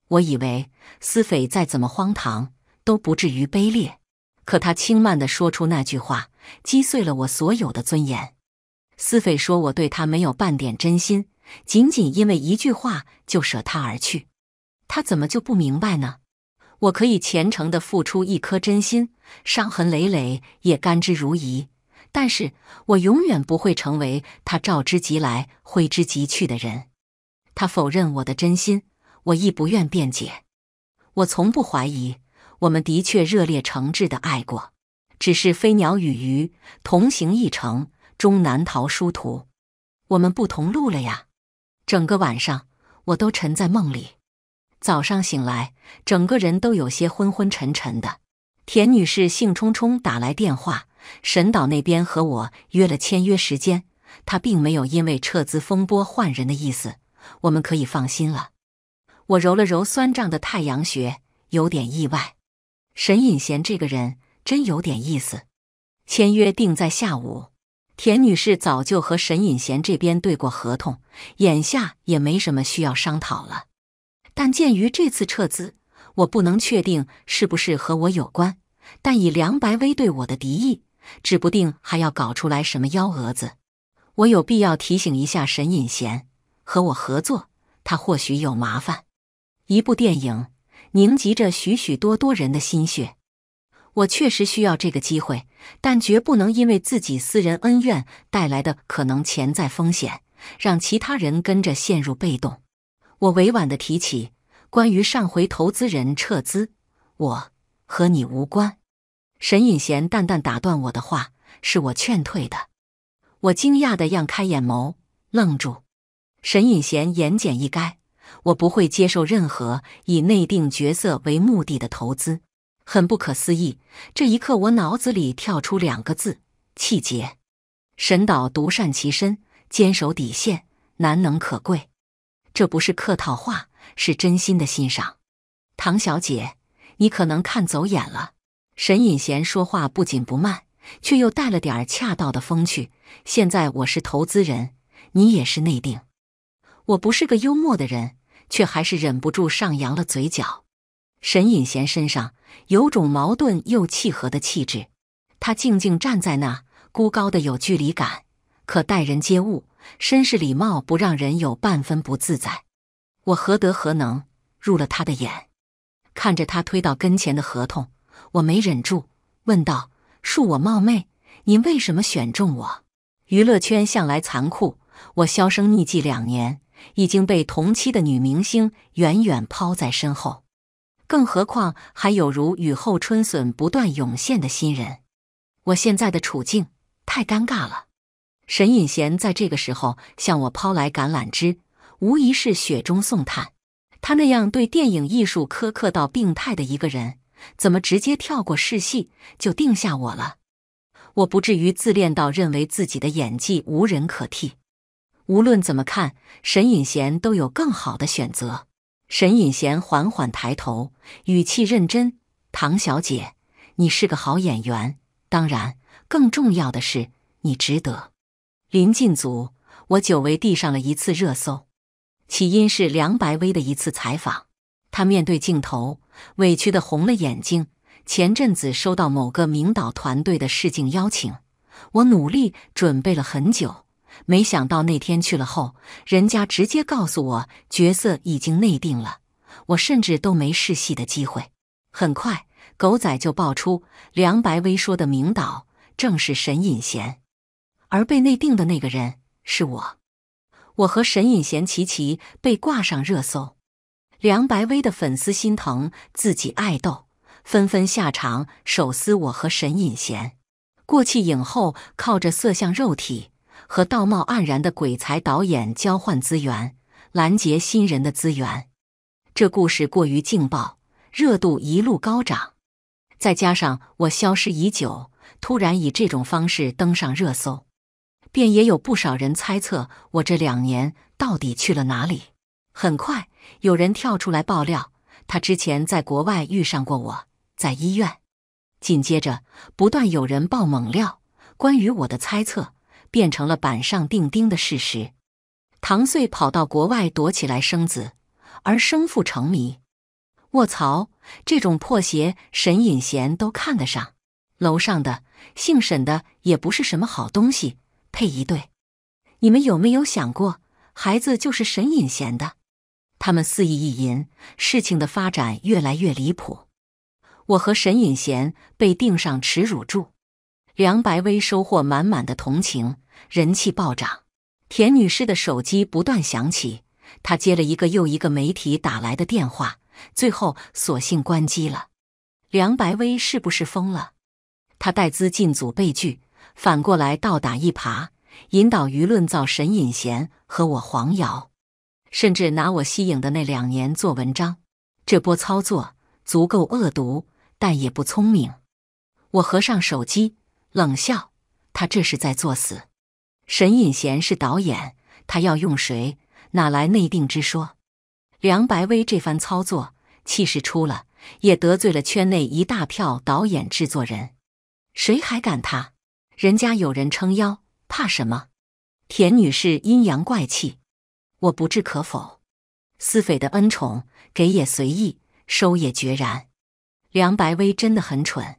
我以为思匪再怎么荒唐，都不至于卑劣。可他轻慢的说出那句话，击碎了我所有的尊严。思斐说：“我对他没有半点真心，仅仅因为一句话就舍他而去，他怎么就不明白呢？我可以虔诚的付出一颗真心，伤痕累累也甘之如饴，但是我永远不会成为他召之即来、挥之即去的人。”他否认我的真心，我亦不愿辩解。我从不怀疑，我们的确热烈诚挚的爱过，只是飞鸟与鱼同行一程。终难逃殊途，我们不同路了呀！整个晚上我都沉在梦里，早上醒来，整个人都有些昏昏沉沉的。田女士兴冲冲打来电话，沈导那边和我约了签约时间，他并没有因为撤资风波换人的意思，我们可以放心了。我揉了揉酸胀的太阳穴，有点意外，沈隐贤这个人真有点意思。签约定在下午。田女士早就和沈尹贤这边对过合同，眼下也没什么需要商讨了。但鉴于这次撤资，我不能确定是不是和我有关。但以梁白薇对我的敌意，指不定还要搞出来什么幺蛾子。我有必要提醒一下沈尹贤，和我合作，他或许有麻烦。一部电影凝集着许许多多人的心血。我确实需要这个机会，但绝不能因为自己私人恩怨带来的可能潜在风险，让其他人跟着陷入被动。我委婉地提起关于上回投资人撤资，我和你无关。沈尹贤淡淡打断我的话：“是我劝退的。”我惊讶地漾开眼眸，愣住。沈尹贤言简意赅：“我不会接受任何以内定角色为目的的投资。”很不可思议，这一刻我脑子里跳出两个字：气节。沈导独善其身，坚守底线，难能可贵。这不是客套话，是真心的欣赏。唐小姐，你可能看走眼了。沈尹贤说话不紧不慢，却又带了点恰到的风趣。现在我是投资人，你也是内定。我不是个幽默的人，却还是忍不住上扬了嘴角。沈尹贤身上有种矛盾又契合的气质，他静静站在那，孤高的有距离感，可待人接物，绅士礼貌，不让人有半分不自在。我何德何能入了他的眼？看着他推到跟前的合同，我没忍住问道：“恕我冒昧，您为什么选中我？”娱乐圈向来残酷，我销声匿迹两年，已经被同期的女明星远远抛在身后。更何况还有如雨后春笋不断涌现的新人，我现在的处境太尴尬了。沈尹贤在这个时候向我抛来橄榄枝，无疑是雪中送炭。他那样对电影艺术苛刻到病态的一个人，怎么直接跳过试戏就定下我了？我不至于自恋到认为自己的演技无人可替。无论怎么看，沈尹贤都有更好的选择。沈尹贤缓缓抬头，语气认真：“唐小姐，你是个好演员，当然，更重要的是，你值得。”临近组，我久违地上了一次热搜。起因是梁白薇的一次采访，她面对镜头，委屈的红了眼睛。前阵子收到某个名导团队的试镜邀请，我努力准备了很久。没想到那天去了后，人家直接告诉我角色已经内定了，我甚至都没试戏的机会。很快，狗仔就爆出梁白薇说的名导正是沈尹贤，而被内定的那个人是我。我和沈尹贤齐齐被挂上热搜，梁白薇的粉丝心疼自己爱豆，纷纷下场手撕我和沈尹贤。过气影后靠着色相肉体。和道貌岸然的鬼才导演交换资源，拦截新人的资源，这故事过于劲爆，热度一路高涨。再加上我消失已久，突然以这种方式登上热搜，便也有不少人猜测我这两年到底去了哪里。很快，有人跳出来爆料，他之前在国外遇上过我，在医院。紧接着，不断有人爆猛料，关于我的猜测。变成了板上钉钉的事实。唐穗跑到国外躲起来生子，而生父成谜。卧槽！这种破鞋沈隐贤都看得上。楼上的姓沈的也不是什么好东西，配一对。你们有没有想过，孩子就是沈隐贤的？他们肆意意淫，事情的发展越来越离谱。我和沈隐贤被钉上耻辱柱，梁白薇收获满满的同情。人气暴涨，田女士的手机不断响起，她接了一个又一个媒体打来的电话，最后索性关机了。梁白薇是不是疯了？她带资进组被拒，反过来倒打一耙，引导舆论造神隐贤和我黄谣，甚至拿我息影的那两年做文章。这波操作足够恶毒，但也不聪明。我合上手机，冷笑：她这是在作死。沈尹贤是导演，他要用谁？哪来内定之说？梁白薇这番操作，气势出了，也得罪了圈内一大票导演、制作人，谁还敢他？人家有人撑腰，怕什么？田女士阴阳怪气，我不置可否。司匪的恩宠，给也随意，收也决然。梁白薇真的很蠢。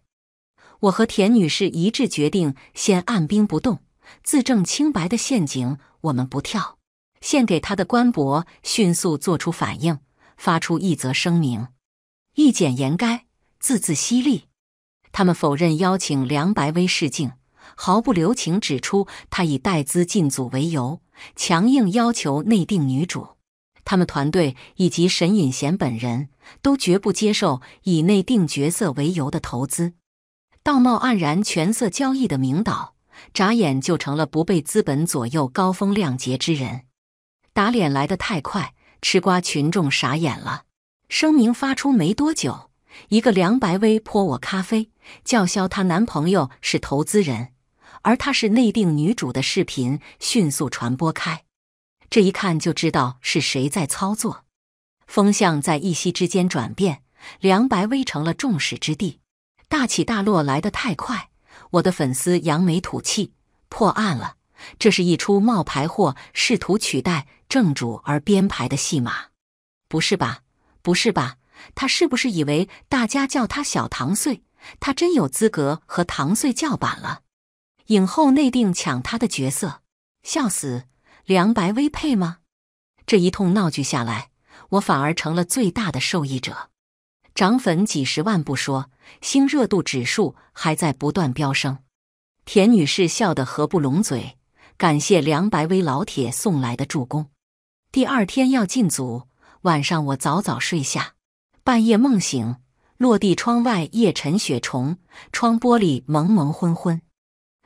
我和田女士一致决定，先按兵不动。自证清白的陷阱，我们不跳。献给他的官博迅速做出反应，发出一则声明，一简言赅，字字犀利。他们否认邀请梁白薇试镜，毫不留情指出他以带资进组为由，强硬要求内定女主。他们团队以及沈尹贤本人，都绝不接受以内定角色为由的投资。道貌岸然、权色交易的明导。眨眼就成了不被资本左右、高风亮节之人，打脸来的太快，吃瓜群众傻眼了。声明发出没多久，一个梁白薇泼我咖啡，叫嚣她男朋友是投资人，而她是内定女主的视频迅速传播开。这一看就知道是谁在操作，风向在一夕之间转变，梁白薇成了众矢之的。大起大落来的太快。我的粉丝扬眉吐气，破案了！这是一出冒牌货试图取代正主而编排的戏码，不是吧？不是吧？他是不是以为大家叫他小唐穗？他真有资格和唐穗叫板了？影后内定抢他的角色，笑死！梁白薇配吗？这一通闹剧下来，我反而成了最大的受益者。涨粉几十万不说，星热度指数还在不断飙升。田女士笑得合不拢嘴，感谢梁白薇老铁送来的助攻。第二天要进组，晚上我早早睡下，半夜梦醒，落地窗外夜沉雪重，窗玻璃蒙蒙昏昏。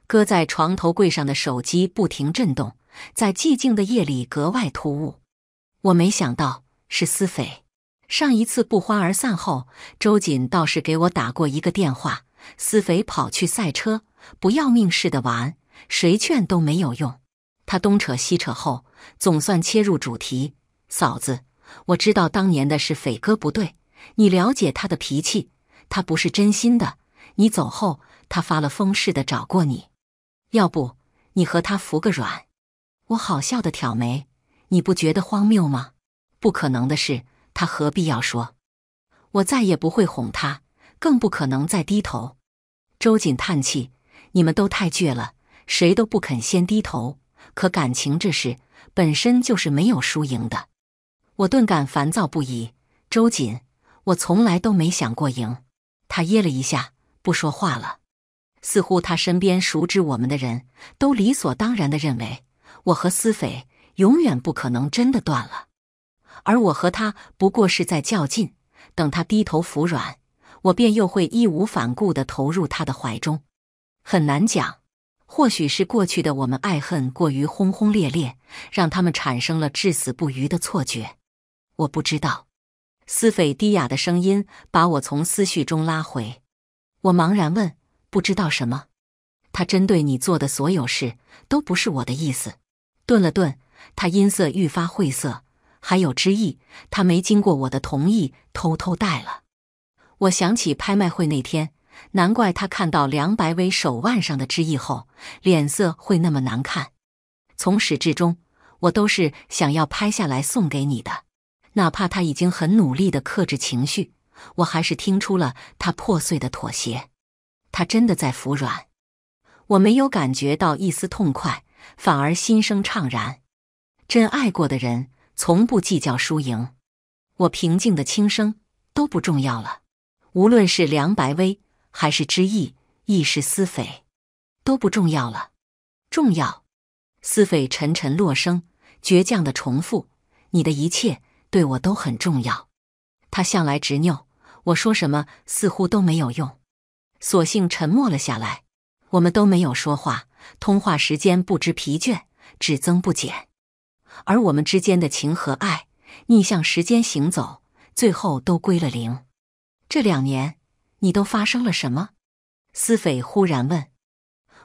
搁在床头柜上的手机不停震动，在寂静的夜里格外突兀。我没想到是私匪。上一次不欢而散后，周瑾倒是给我打过一个电话。思肥跑去赛车，不要命似的玩，谁劝都没有用。他东扯西扯后，总算切入主题：“嫂子，我知道当年的是斐哥不对，你了解他的脾气，他不是真心的。你走后，他发了疯似的找过你，要不你和他服个软？”我好笑的挑眉：“你不觉得荒谬吗？不可能的事。”他何必要说？我再也不会哄他，更不可能再低头。周瑾叹气：“你们都太倔了，谁都不肯先低头。可感情这事本身就是没有输赢的。”我顿感烦躁不已。周瑾，我从来都没想过赢。他噎了一下，不说话了。似乎他身边熟知我们的人都理所当然的认为，我和思斐永远不可能真的断了。而我和他不过是在较劲，等他低头服软，我便又会义无反顾的投入他的怀中。很难讲，或许是过去的我们爱恨过于轰轰烈烈，让他们产生了至死不渝的错觉。我不知道。斯斐低哑的声音把我从思绪中拉回，我茫然问：“不知道什么？”他针对你做的所有事，都不是我的意思。顿了顿，他音色愈发晦涩。还有之意，他没经过我的同意偷偷带了。我想起拍卖会那天，难怪他看到梁白薇手腕上的之意后，脸色会那么难看。从始至终，我都是想要拍下来送给你的，哪怕他已经很努力的克制情绪，我还是听出了他破碎的妥协。他真的在服软，我没有感觉到一丝痛快，反而心生怅然。真爱过的人。从不计较输赢，我平静的轻声，都不重要了。无论是梁白薇，还是知意，亦是思匪，都不重要了。重要，思匪沉沉落声，倔强的重复：“你的一切对我都很重要。”他向来执拗，我说什么似乎都没有用，索性沉默了下来。我们都没有说话，通话时间不知疲倦，只增不减。而我们之间的情和爱，逆向时间行走，最后都归了零。这两年你都发生了什么？思斐忽然问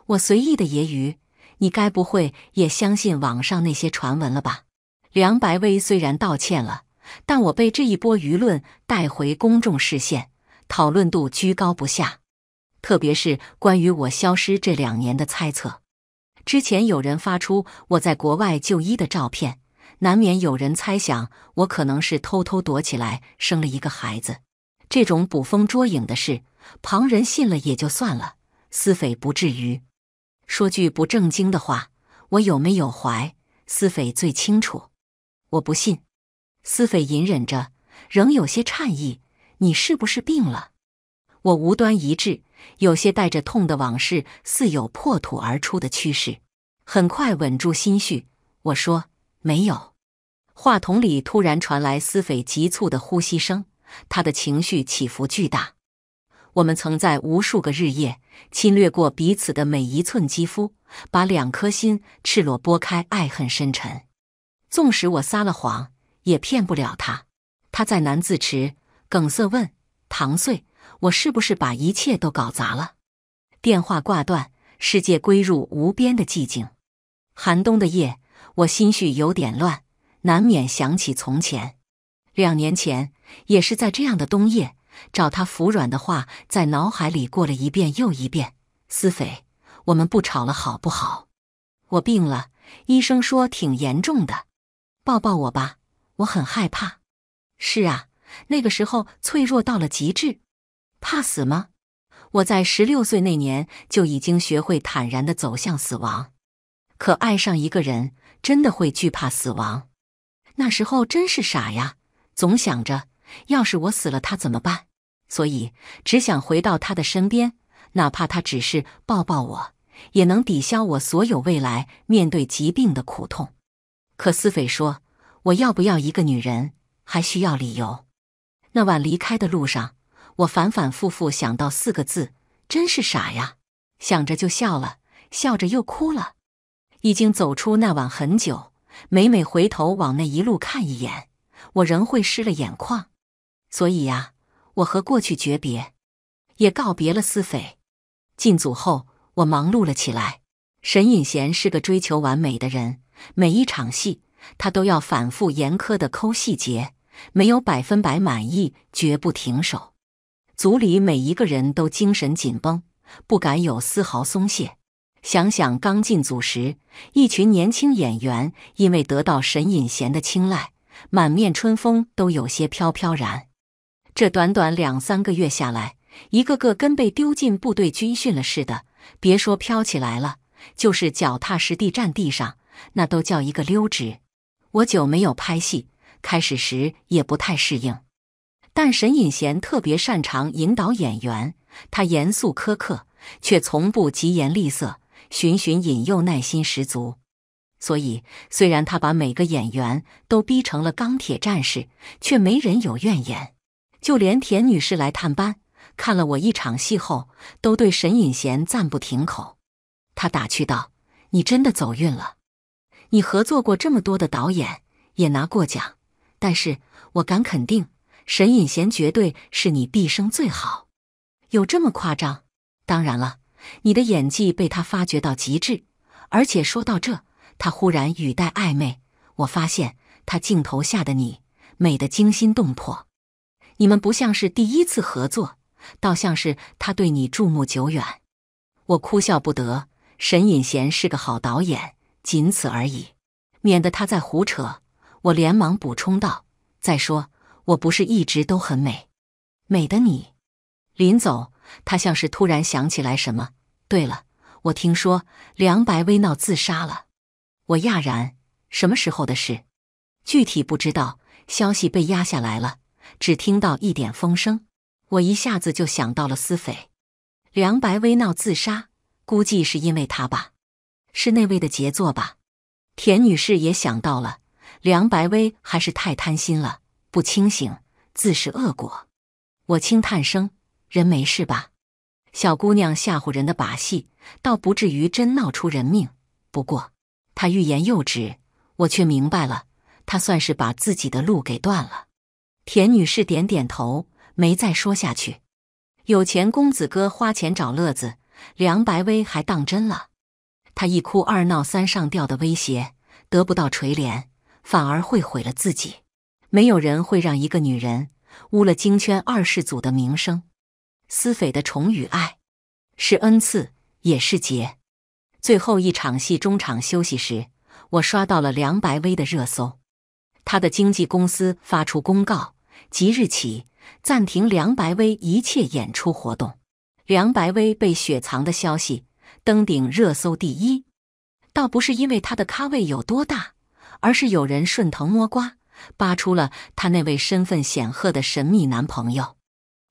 我，随意的揶揄。你该不会也相信网上那些传闻了吧？梁白薇虽然道歉了，但我被这一波舆论带回公众视线，讨论度居高不下，特别是关于我消失这两年的猜测。之前有人发出我在国外就医的照片，难免有人猜想我可能是偷偷躲起来生了一个孩子。这种捕风捉影的事，旁人信了也就算了，司匪不至于。说句不正经的话，我有没有怀，司匪最清楚。我不信，司匪隐忍着，仍有些诧异：“你是不是病了？我无端一滞。有些带着痛的往事似有破土而出的趋势，很快稳住心绪。我说：“没有。”话筒里突然传来司匪急促的呼吸声，他的情绪起伏巨大。我们曾在无数个日夜侵略过彼此的每一寸肌肤，把两颗心赤裸剥开，爱恨深沉。纵使我撒了谎，也骗不了他。他再难自持，梗塞问唐岁。我是不是把一切都搞砸了？电话挂断，世界归入无边的寂静。寒冬的夜，我心绪有点乱，难免想起从前。两年前，也是在这样的冬夜，找他服软的话在脑海里过了一遍又一遍。思斐，我们不吵了，好不好？我病了，医生说挺严重的，抱抱我吧，我很害怕。是啊，那个时候脆弱到了极致。怕死吗？我在十六岁那年就已经学会坦然的走向死亡。可爱上一个人，真的会惧怕死亡？那时候真是傻呀，总想着要是我死了，他怎么办？所以只想回到他的身边，哪怕他只是抱抱我，也能抵消我所有未来面对疾病的苦痛。可思斐说，我要不要一个女人，还需要理由？那晚离开的路上。我反反复复想到四个字，真是傻呀！想着就笑了，笑着又哭了。已经走出那晚很久，每每回头往那一路看一眼，我仍会湿了眼眶。所以呀，我和过去诀别，也告别了思匪。进组后，我忙碌了起来。沈尹贤是个追求完美的人，每一场戏他都要反复严苛的抠细节，没有百分百满意绝不停手。组里每一个人都精神紧绷，不敢有丝毫松懈。想想刚进组时，一群年轻演员因为得到沈尹贤的青睐，满面春风，都有些飘飘然。这短短两三个月下来，一个个跟被丢进部队军训了似的，别说飘起来了，就是脚踏实地站地上，那都叫一个溜直。我久没有拍戏，开始时也不太适应。但沈尹贤特别擅长引导演员，他严肃苛刻，却从不疾言厉色，循循引诱，耐心十足。所以，虽然他把每个演员都逼成了钢铁战士，却没人有怨言。就连田女士来探班，看了我一场戏后，都对沈尹贤赞不停口。他打趣道：“你真的走运了，你合作过这么多的导演，也拿过奖，但是我敢肯定。”沈尹贤绝对是你毕生最好，有这么夸张？当然了，你的演技被他发掘到极致。而且说到这，他忽然语带暧昧，我发现他镜头下的你美得惊心动魄。你们不像是第一次合作，倒像是他对你注目久远。我哭笑不得。沈尹贤是个好导演，仅此而已。免得他在胡扯，我连忙补充道：“再说。”我不是一直都很美，美的你。临走，他像是突然想起来什么。对了，我听说梁白薇闹自杀了。我讶然，什么时候的事？具体不知道，消息被压下来了，只听到一点风声。我一下子就想到了司匪，梁白薇闹自杀，估计是因为他吧，是那位的杰作吧？田女士也想到了，梁白薇还是太贪心了。不清醒，自是恶果。我轻叹声：“人没事吧？”小姑娘吓唬人的把戏，倒不至于真闹出人命。不过她欲言又止，我却明白了，她算是把自己的路给断了。田女士点点头，没再说下去。有钱公子哥花钱找乐子，梁白薇还当真了。她一哭二闹三上吊的威胁，得不到垂怜，反而会毁了自己。没有人会让一个女人污了京圈二世祖的名声。司匪的宠与爱，是恩赐也是劫。最后一场戏中场休息时，我刷到了梁白薇的热搜，她的经纪公司发出公告，即日起暂停梁白薇一切演出活动。梁白薇被雪藏的消息登顶热搜第一，倒不是因为她的咖位有多大，而是有人顺藤摸瓜。扒出了她那位身份显赫的神秘男朋友，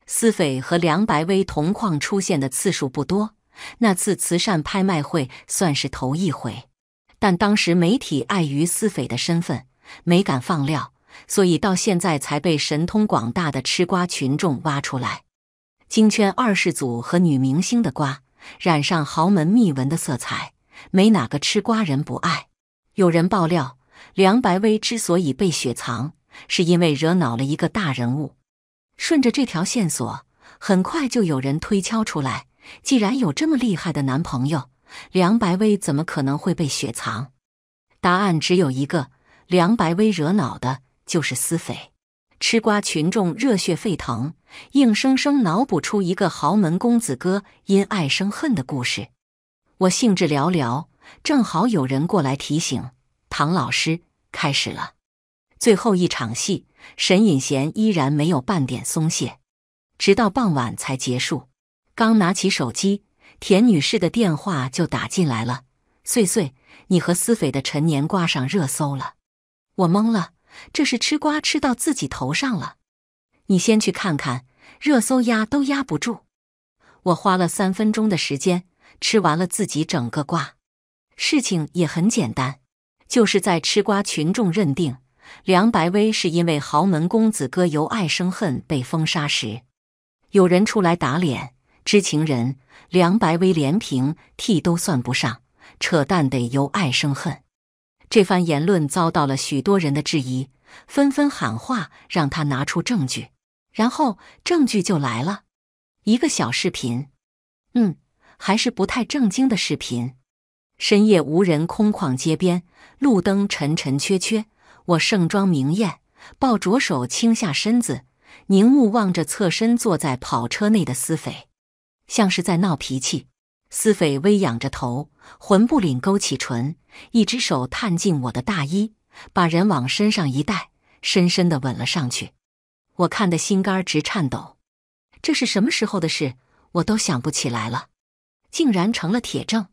司斐和梁白薇同框出现的次数不多，那次慈善拍卖会算是头一回。但当时媒体碍于司斐的身份，没敢放料，所以到现在才被神通广大的吃瓜群众挖出来。京圈二世祖和女明星的瓜，染上豪门秘闻的色彩，没哪个吃瓜人不爱。有人爆料。梁白薇之所以被雪藏，是因为惹恼了一个大人物。顺着这条线索，很快就有人推敲出来：既然有这么厉害的男朋友，梁白薇怎么可能会被雪藏？答案只有一个：梁白薇惹恼的就是私匪。吃瓜群众热血沸腾，硬生生脑补出一个豪门公子哥因爱生恨的故事。我兴致寥寥，正好有人过来提醒。唐老师开始了，最后一场戏，沈尹贤依然没有半点松懈，直到傍晚才结束。刚拿起手机，田女士的电话就打进来了：“碎碎，你和司匪的陈年挂上热搜了。”我懵了，这是吃瓜吃到自己头上了。你先去看看，热搜压都压不住。我花了三分钟的时间吃完了自己整个瓜。事情也很简单。就是在吃瓜群众认定梁白薇是因为豪门公子哥由爱生恨被封杀时，有人出来打脸，知情人梁白薇连平替都算不上，扯淡得由爱生恨。这番言论遭到了许多人的质疑，纷纷喊话让他拿出证据，然后证据就来了一个小视频，嗯，还是不太正经的视频。深夜无人，空旷街边，路灯沉沉缺缺。我盛装明艳，抱着手，倾下身子，凝目望着侧身坐在跑车内的司匪，像是在闹脾气。司匪微仰着头，魂不领，勾起唇，一只手探进我的大衣，把人往身上一带，深深的吻了上去。我看的心肝直颤抖，这是什么时候的事？我都想不起来了，竟然成了铁证。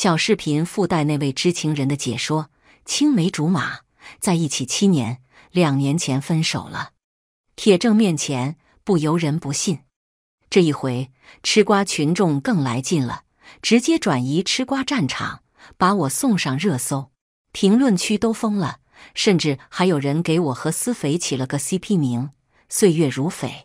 小视频附带那位知情人的解说，青梅竹马在一起七年，两年前分手了。铁证面前，不由人不信。这一回吃瓜群众更来劲了，直接转移吃瓜战场，把我送上热搜，评论区都疯了，甚至还有人给我和思肥起了个 CP 名：岁月如匪”。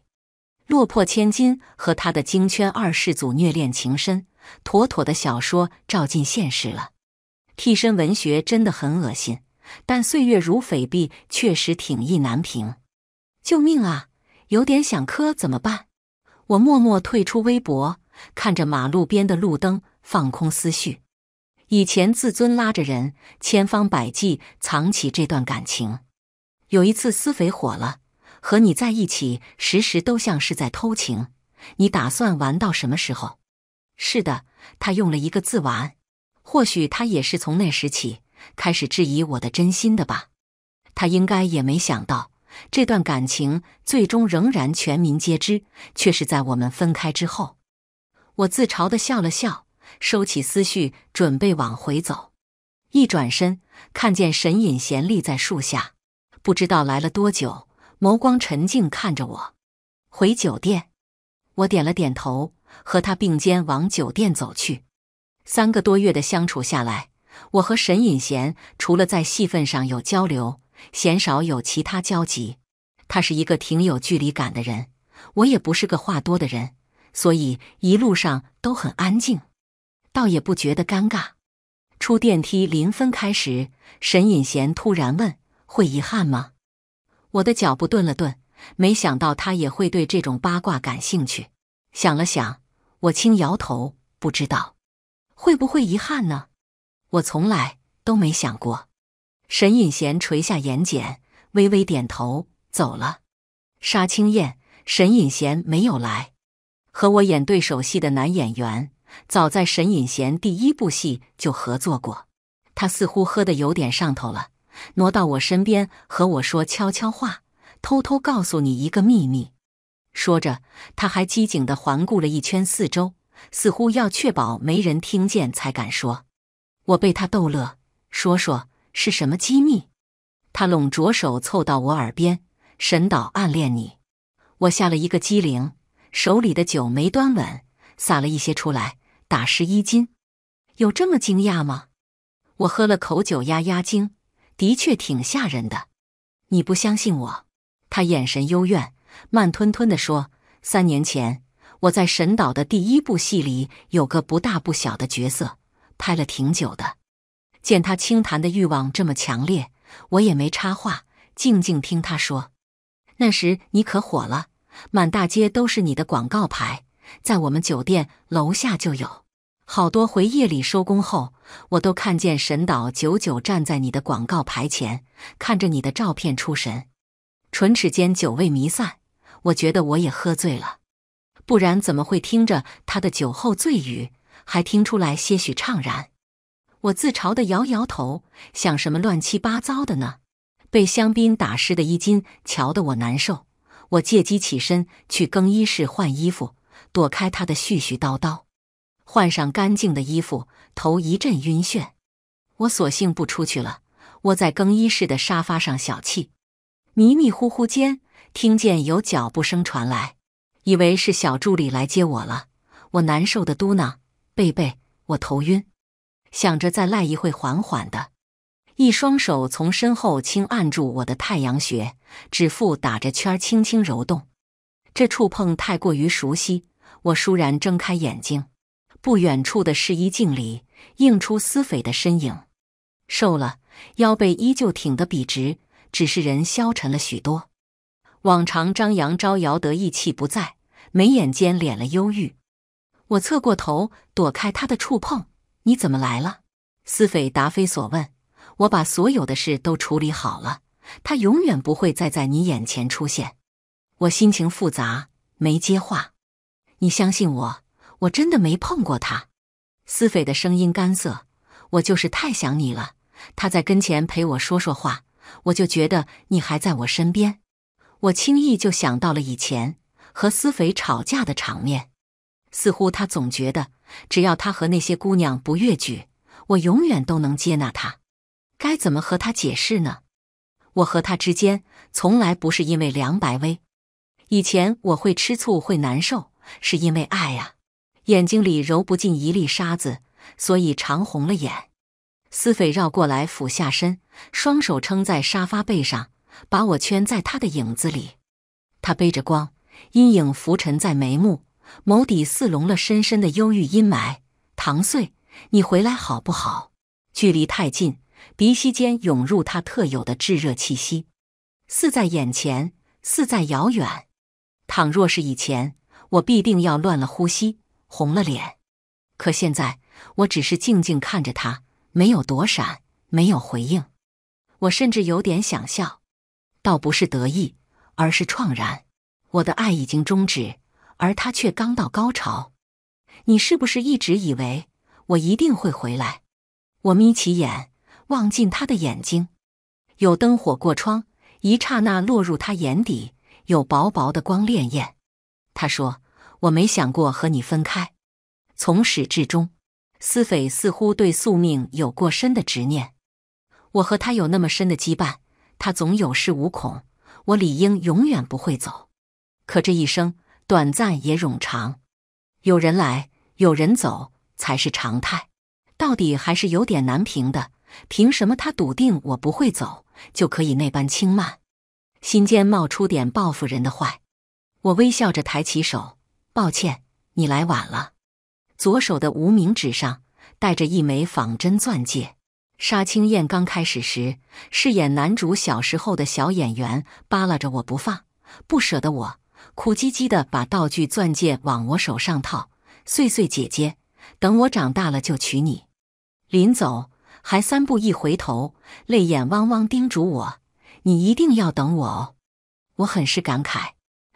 落魄千金和他的京圈二世祖虐恋情深，妥妥的小说照进现实了。替身文学真的很恶心，但岁月如匪壁，确实挺意难平。救命啊！有点想磕怎么办？我默默退出微博，看着马路边的路灯，放空思绪。以前自尊拉着人，千方百计藏起这段感情。有一次私肥火了。和你在一起，时时都像是在偷情。你打算玩到什么时候？是的，他用了一个字“玩”。或许他也是从那时起开始质疑我的真心的吧。他应该也没想到，这段感情最终仍然全民皆知，却是在我们分开之后。我自嘲的笑了笑，收起思绪，准备往回走。一转身，看见沈隐贤立在树下，不知道来了多久。眸光沉静看着我，回酒店。我点了点头，和他并肩往酒店走去。三个多月的相处下来，我和沈尹贤除了在戏份上有交流，鲜少有其他交集。他是一个挺有距离感的人，我也不是个话多的人，所以一路上都很安静，倒也不觉得尴尬。出电梯临分开时，沈尹贤突然问：“会遗憾吗？”我的脚步顿了顿，没想到他也会对这种八卦感兴趣。想了想，我轻摇头，不知道会不会遗憾呢？我从来都没想过。沈尹贤垂下眼睑，微微点头，走了。杀青宴，沈尹贤没有来。和我演对手戏的男演员，早在沈尹贤第一部戏就合作过。他似乎喝的有点上头了。挪到我身边，和我说悄悄话，偷偷告诉你一个秘密。说着，他还机警地环顾了一圈四周，似乎要确保没人听见才敢说。我被他逗乐，说说是什么机密？他拢着手凑到我耳边，神导暗恋你。我吓了一个机灵，手里的酒没端稳，洒了一些出来，打湿衣襟。有这么惊讶吗？我喝了口酒压压惊。的确挺吓人的，你不相信我？他眼神幽怨，慢吞吞地说：“三年前，我在神岛的第一部戏里有个不大不小的角色，拍了挺久的。见他轻谈的欲望这么强烈，我也没插话，静静听他说。那时你可火了，满大街都是你的广告牌，在我们酒店楼下就有。”好多回夜里收工后，我都看见沈导久久站在你的广告牌前，看着你的照片出神，唇齿间酒味弥散。我觉得我也喝醉了，不然怎么会听着他的酒后醉语，还听出来些许怅然？我自嘲的摇摇头，想什么乱七八糟的呢？被香槟打湿的衣襟，瞧得我难受。我借机起身去更衣室换衣服，躲开他的絮絮叨叨。换上干净的衣服，头一阵晕眩，我索性不出去了，窝在更衣室的沙发上小憩。迷迷糊糊间，听见有脚步声传来，以为是小助理来接我了。我难受的嘟囔：“贝贝，我头晕。”想着再赖一会，缓缓的，一双手从身后轻按住我的太阳穴，指腹打着圈轻轻揉动。这触碰太过于熟悉，我倏然睁开眼睛。不远处的试衣镜里映出司匪的身影，瘦了，腰背依旧挺得笔直，只是人消沉了许多。往常张扬招摇得意气不在，眉眼间敛了忧郁。我侧过头躲开他的触碰，你怎么来了？司匪答非所问。我把所有的事都处理好了，他永远不会再在你眼前出现。我心情复杂，没接话。你相信我。我真的没碰过他，思斐的声音干涩。我就是太想你了，他在跟前陪我说说话，我就觉得你还在我身边。我轻易就想到了以前和思斐吵架的场面，似乎他总觉得只要他和那些姑娘不越矩，我永远都能接纳他。该怎么和他解释呢？我和他之间从来不是因为梁白薇，以前我会吃醋会难受，是因为爱啊。眼睛里揉不进一粒沙子，所以常红了眼。司匪绕过来，俯下身，双手撑在沙发背上，把我圈在他的影子里。他背着光，阴影浮沉在眉目，眸底似笼了深深的忧郁阴霾。唐穗，你回来好不好？距离太近，鼻息间涌入他特有的炙热气息，似在眼前，似在遥远。倘若是以前，我必定要乱了呼吸。红了脸，可现在我只是静静看着他，没有躲闪，没有回应。我甚至有点想笑，倒不是得意，而是怆然。我的爱已经终止，而他却刚到高潮。你是不是一直以为我一定会回来？我眯起眼，望进他的眼睛，有灯火过窗，一刹那落入他眼底，有薄薄的光潋滟。他说。我没想过和你分开，从始至终，思斐似乎对宿命有过深的执念。我和他有那么深的羁绊，他总有恃无恐，我理应永远不会走。可这一生短暂也冗长，有人来有人走才是常态。到底还是有点难平的。凭什么他笃定我不会走，就可以那般轻慢？心间冒出点报复人的坏。我微笑着抬起手。抱歉，你来晚了。左手的无名指上戴着一枚仿真钻戒。沙青燕刚开始时饰演男主小时候的小演员，扒拉着我不放，不舍得我，苦唧唧的把道具钻戒往我手上套。岁岁姐姐，等我长大了就娶你。临走还三步一回头，泪眼汪汪叮嘱我：“你一定要等我哦。”我很是感慨。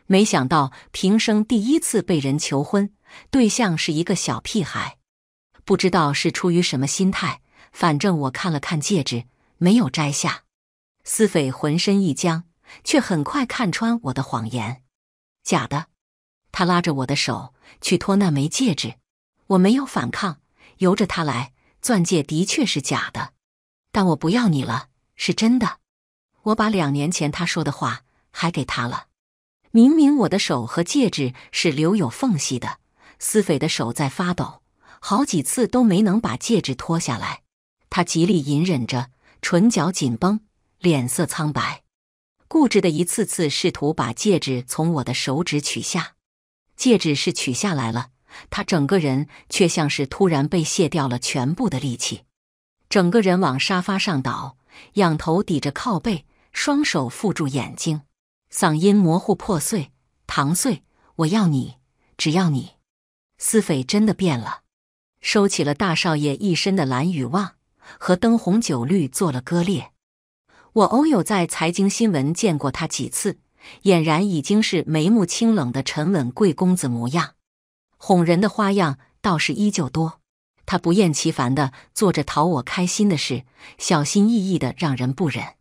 没想到平生第一次被人求婚，对象是一个小屁孩。不知道是出于什么心态，反正我看了看戒指，没有摘下。司匪浑身一僵，却很快看穿我的谎言，假的。他拉着我的手去脱那枚戒指，我没有反抗，由着他来。钻戒的确是假的，但我不要你了，是真的。我把两年前他说的话还给他了。明明我的手和戒指是留有缝隙的，司匪的手在发抖，好几次都没能把戒指脱下来。他极力隐忍着，唇角紧绷，脸色苍白，固执的一次次试图把戒指从我的手指取下。戒指是取下来了，他整个人却像是突然被卸掉了全部的力气，整个人往沙发上倒，仰头抵着靠背，双手覆住眼睛。嗓音模糊破碎，唐岁，我要你，只要你。司匪真的变了，收起了大少爷一身的蓝羽妄。和灯红酒绿，做了割裂。我偶有在财经新闻见过他几次，俨然已经是眉目清冷的沉稳贵公子模样。哄人的花样倒是依旧多，他不厌其烦的做着讨我开心的事，小心翼翼的让人不忍。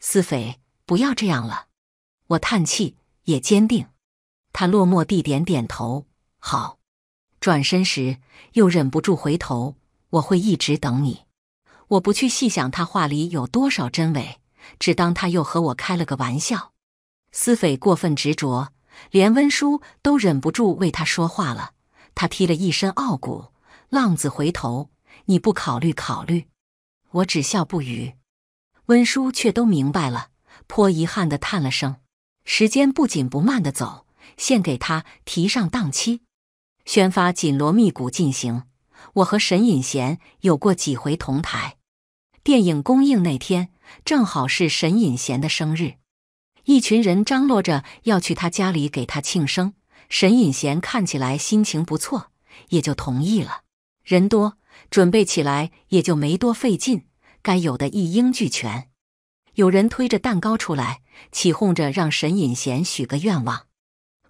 司匪，不要这样了。我叹气，也坚定。他落寞地点点头，好。转身时又忍不住回头。我会一直等你。我不去细想他话里有多少真伪，只当他又和我开了个玩笑。司匪过分执着，连温叔都忍不住为他说话了。他踢了一身傲骨，浪子回头，你不考虑考虑？我只笑不语，温叔却都明白了，颇遗憾地叹了声。时间不紧不慢的走，先给他提上档期，宣发紧锣密鼓进行。我和沈尹贤有过几回同台，电影公映那天正好是沈尹贤的生日，一群人张罗着要去他家里给他庆生。沈尹贤看起来心情不错，也就同意了。人多，准备起来也就没多费劲，该有的一应俱全。有人推着蛋糕出来，起哄着让沈尹贤许个愿望。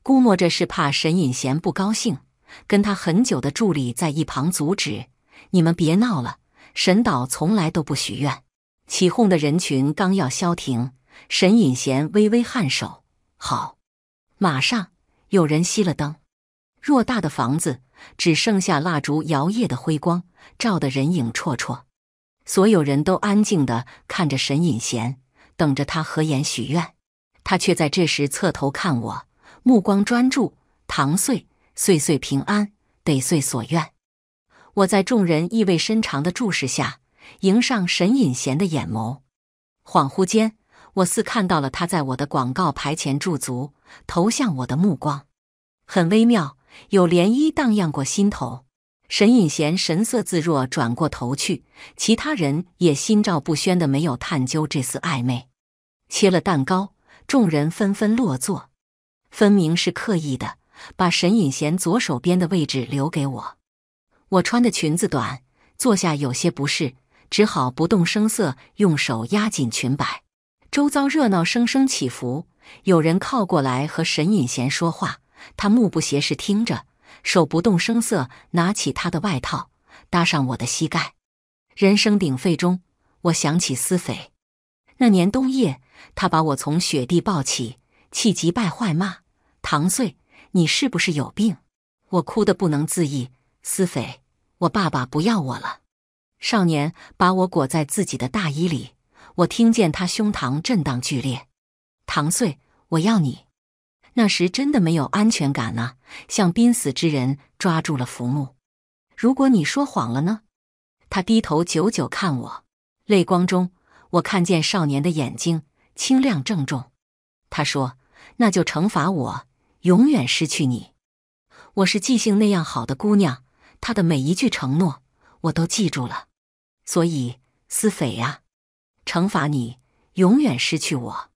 估摸着是怕沈尹贤不高兴，跟他很久的助理在一旁阻止：“你们别闹了，沈导从来都不许愿。”起哄的人群刚要消停，沈尹贤微微颔首：“好。”马上有人熄了灯，偌大的房子只剩下蜡烛摇曳的辉光，照得人影绰绰。所有人都安静的看着沈尹贤。等着他合眼许愿，他却在这时侧头看我，目光专注。唐岁岁岁平安，得岁所愿。我在众人意味深长的注视下，迎上沈隐贤的眼眸。恍惚间，我似看到了他在我的广告牌前驻足，投向我的目光，很微妙，有涟漪荡漾过心头。沈隐贤神色自若，转过头去，其他人也心照不宣的没有探究这丝暧昧。切了蛋糕，众人纷纷落座，分明是刻意的把沈尹贤左手边的位置留给我。我穿的裙子短，坐下有些不适，只好不动声色，用手压紧裙摆。周遭热闹，声声起伏，有人靠过来和沈尹贤说话，他目不斜视听着，手不动声色拿起他的外套搭上我的膝盖。人声鼎沸中，我想起司匪那年冬夜。他把我从雪地抱起，气急败坏骂：“唐岁，你是不是有病？”我哭得不能自已。思匪，我爸爸不要我了。少年把我裹在自己的大衣里，我听见他胸膛震荡剧烈。唐岁，我要你。那时真的没有安全感啊，像濒死之人抓住了浮木。如果你说谎了呢？他低头久久看我，泪光中我看见少年的眼睛。清亮郑重，他说：“那就惩罚我，永远失去你。我是记性那样好的姑娘，她的每一句承诺我都记住了。所以，思斐呀，惩罚你，永远失去我。”